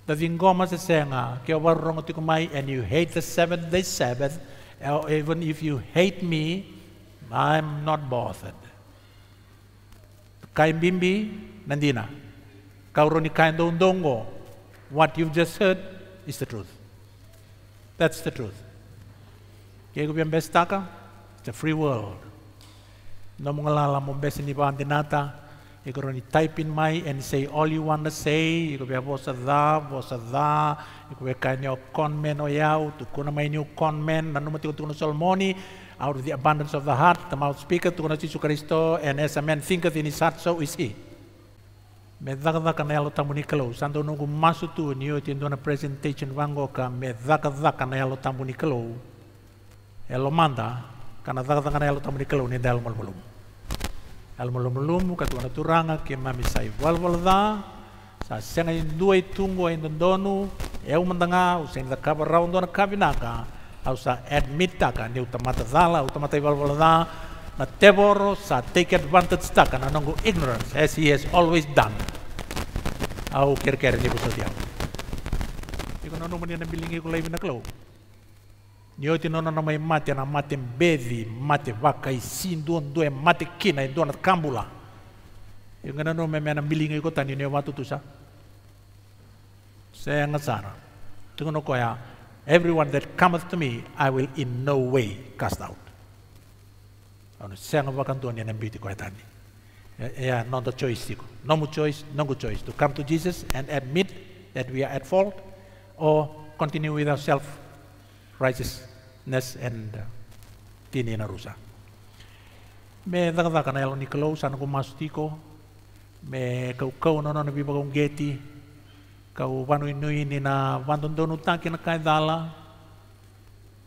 Speaker 1: da vingoma se nga, ke war rongo tiku mai and you hate the seventh day sabbath or even if you hate me i'm not bothered kain bimbi nandina kauroni kain dondongo what you've just heard is the truth that's the truth Kaya ko bestaka, The free world. No mongala mo besi ni pa You can only type in my and say all you want to say. You can be a bossa da, bossa da. You can be kind of conmen o yao. To kuna may new conmen. Nanumati ko tukuna solmoni. Out of the abundance of the heart, the mouth speaker speaketh. Tukuna Jesus Christo. And as a man thinketh in his heart, so is he. Me dhaka na yalo tamu nikalo. Santo nungu masu tu niyo tindona presentation vango ka me dhaka dhaka na yalo tamu nikalo. Elomanda. Elomanda. kana zaga nayalo tamani kalau ni dal malmalum al malmalum ka tuana turanga ke mami sai valvalda sa senga dua itungo e u mandanga usen da kaba raundona kabinaka au sa admita ka ni utamata zala utamata valvalda na teboro sa take advantage taka na nongo ignorance as he has always done au kerker ni busa diau ikono no na bilingi ko lai Nioti nona na mai mate na mate mbedhi, mate vaka isi nduo ndoe mate kina ndoa na kambula. Yung no me mena milinga iko tani ne watu tusa. Saya ngasara. Tungono koya everyone that cometh to me I will in no way cast out. Ano saya ngabakan tuan yang mbiti koya tani. Yeah, not the choice. No more choice, no good choice to come to Jesus and admit that we are at fault or continue with our righteous tini na rusa. me daga daga na eloni kalau sana ko mastiko me kau kau nono na biba kung geti kau wano inu ini na wanton dono taki na kai dala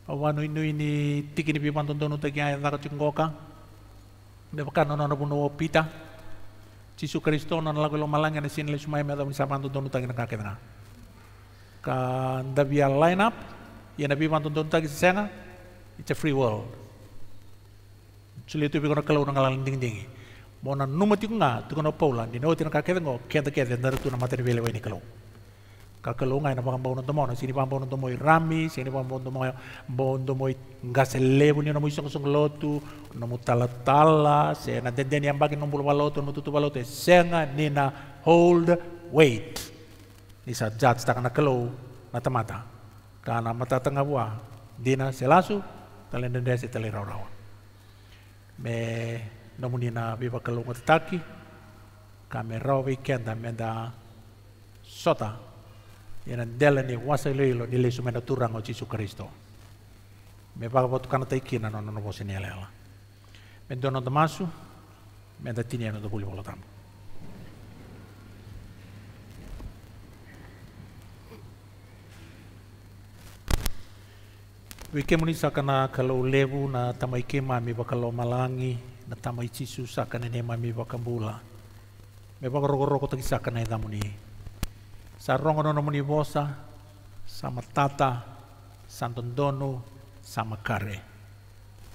Speaker 1: wano inu ini tiki ni biba wantun donu taki ai daka cinggoka de baka nono na puno pita Cisu Kristo na lagu lo malang na sinilis le sumai me daka misa wantun donu taki na kai dala ka ndabia line up ಏನಪಿ ಮತ್ತೊಂದು tagi ಸೇನ it's a free world ಸುಲಿ tu orang kalau orang ngalang ding dingi mo na numa tiku nga tu kono paula di no tina kakek ngo kenta kenta ndar tu na materi bele ini kalau kakek nga na pambau no tomo na sini pambau no tomo rami sini pambau no tomo mbau no tomo lebu buni no muisong song lotu no mutala tala se na denden yang bagi nombul baloto no tutu baloto eh, senga nina hold wait ni sa jat stakana kalau na tamata mata tengah buah, dina selasu talen dende se rawa me namunina biba kalunga tetaki, kame rawa weekend menda sota Yana dela ni wasa leilo ni lesu menda turang o Kristo me baga botu kana taikina nono nono bosenia alela. mendo nono masu, menda buli bolotamu Wike muni saka na kalau lebu na tamai ke mami baka lo malangi na tamai cisu sakana ne mami bula. Me baka roko saka na ita muni. Sa rongo nono muni bosa, sama tata, santondono, sama kare.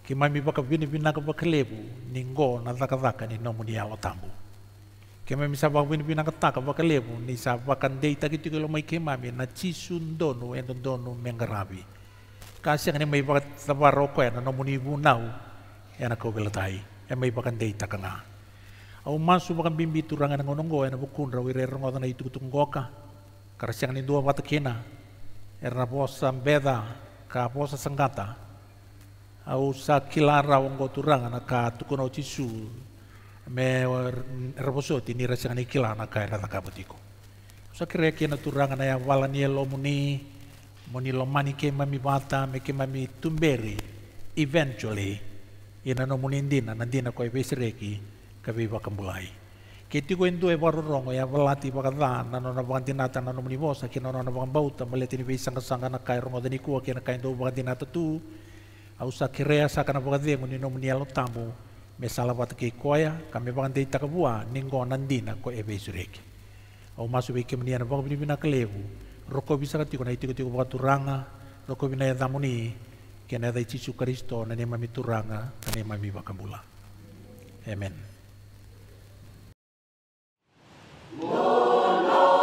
Speaker 1: Ki mami bakabini bina ka lebu, ninggo na zaka ni nomu ni awa tambu. Ki mami sa bakabini bina ka taka lebu, ni sa bakandei taki tikilo mai ke mami na cisu ndono endondono menggarabi kasiang ini, mai pakat tapa roko ya no muni bunau ya na kau belatai ya mai pakan dei takana au masu pakan bimbi turangan ngonongo ya na bukun rawi rero ngotan na itu tunggoka karasiang ni dua pata kena ya beda ka posa senggata au sa kilara wonggo turangan na ka tukono cisu me raposo er, ti ni rasiang ni kilana ka era takabutiko sa kira kena turangan ya walani elomuni Moni lomani ke mami wata me ke mami tumberi. Eventually, ina no munindina nandina koi vesreki kavi kambulai Ke ko indu e rongo ya valati wakadha na no na ta na no vosa ke no na wakambauta maletini vesanga sanga na kai rongo dani kuo ke na kai ndo ta tu. Au sa kirea sa kana wakadhengu moni no alo tamu me ke koya kami ka takabua ningo nandina ko e vesreki. Au masu be ke muniana wakabini bina kelevu. roko bisa kati kona itiko tiko turanga roko bina yada muni kena yada ichisu kristo na nema mituranga na nema mi bakambula amen Lord, Lord.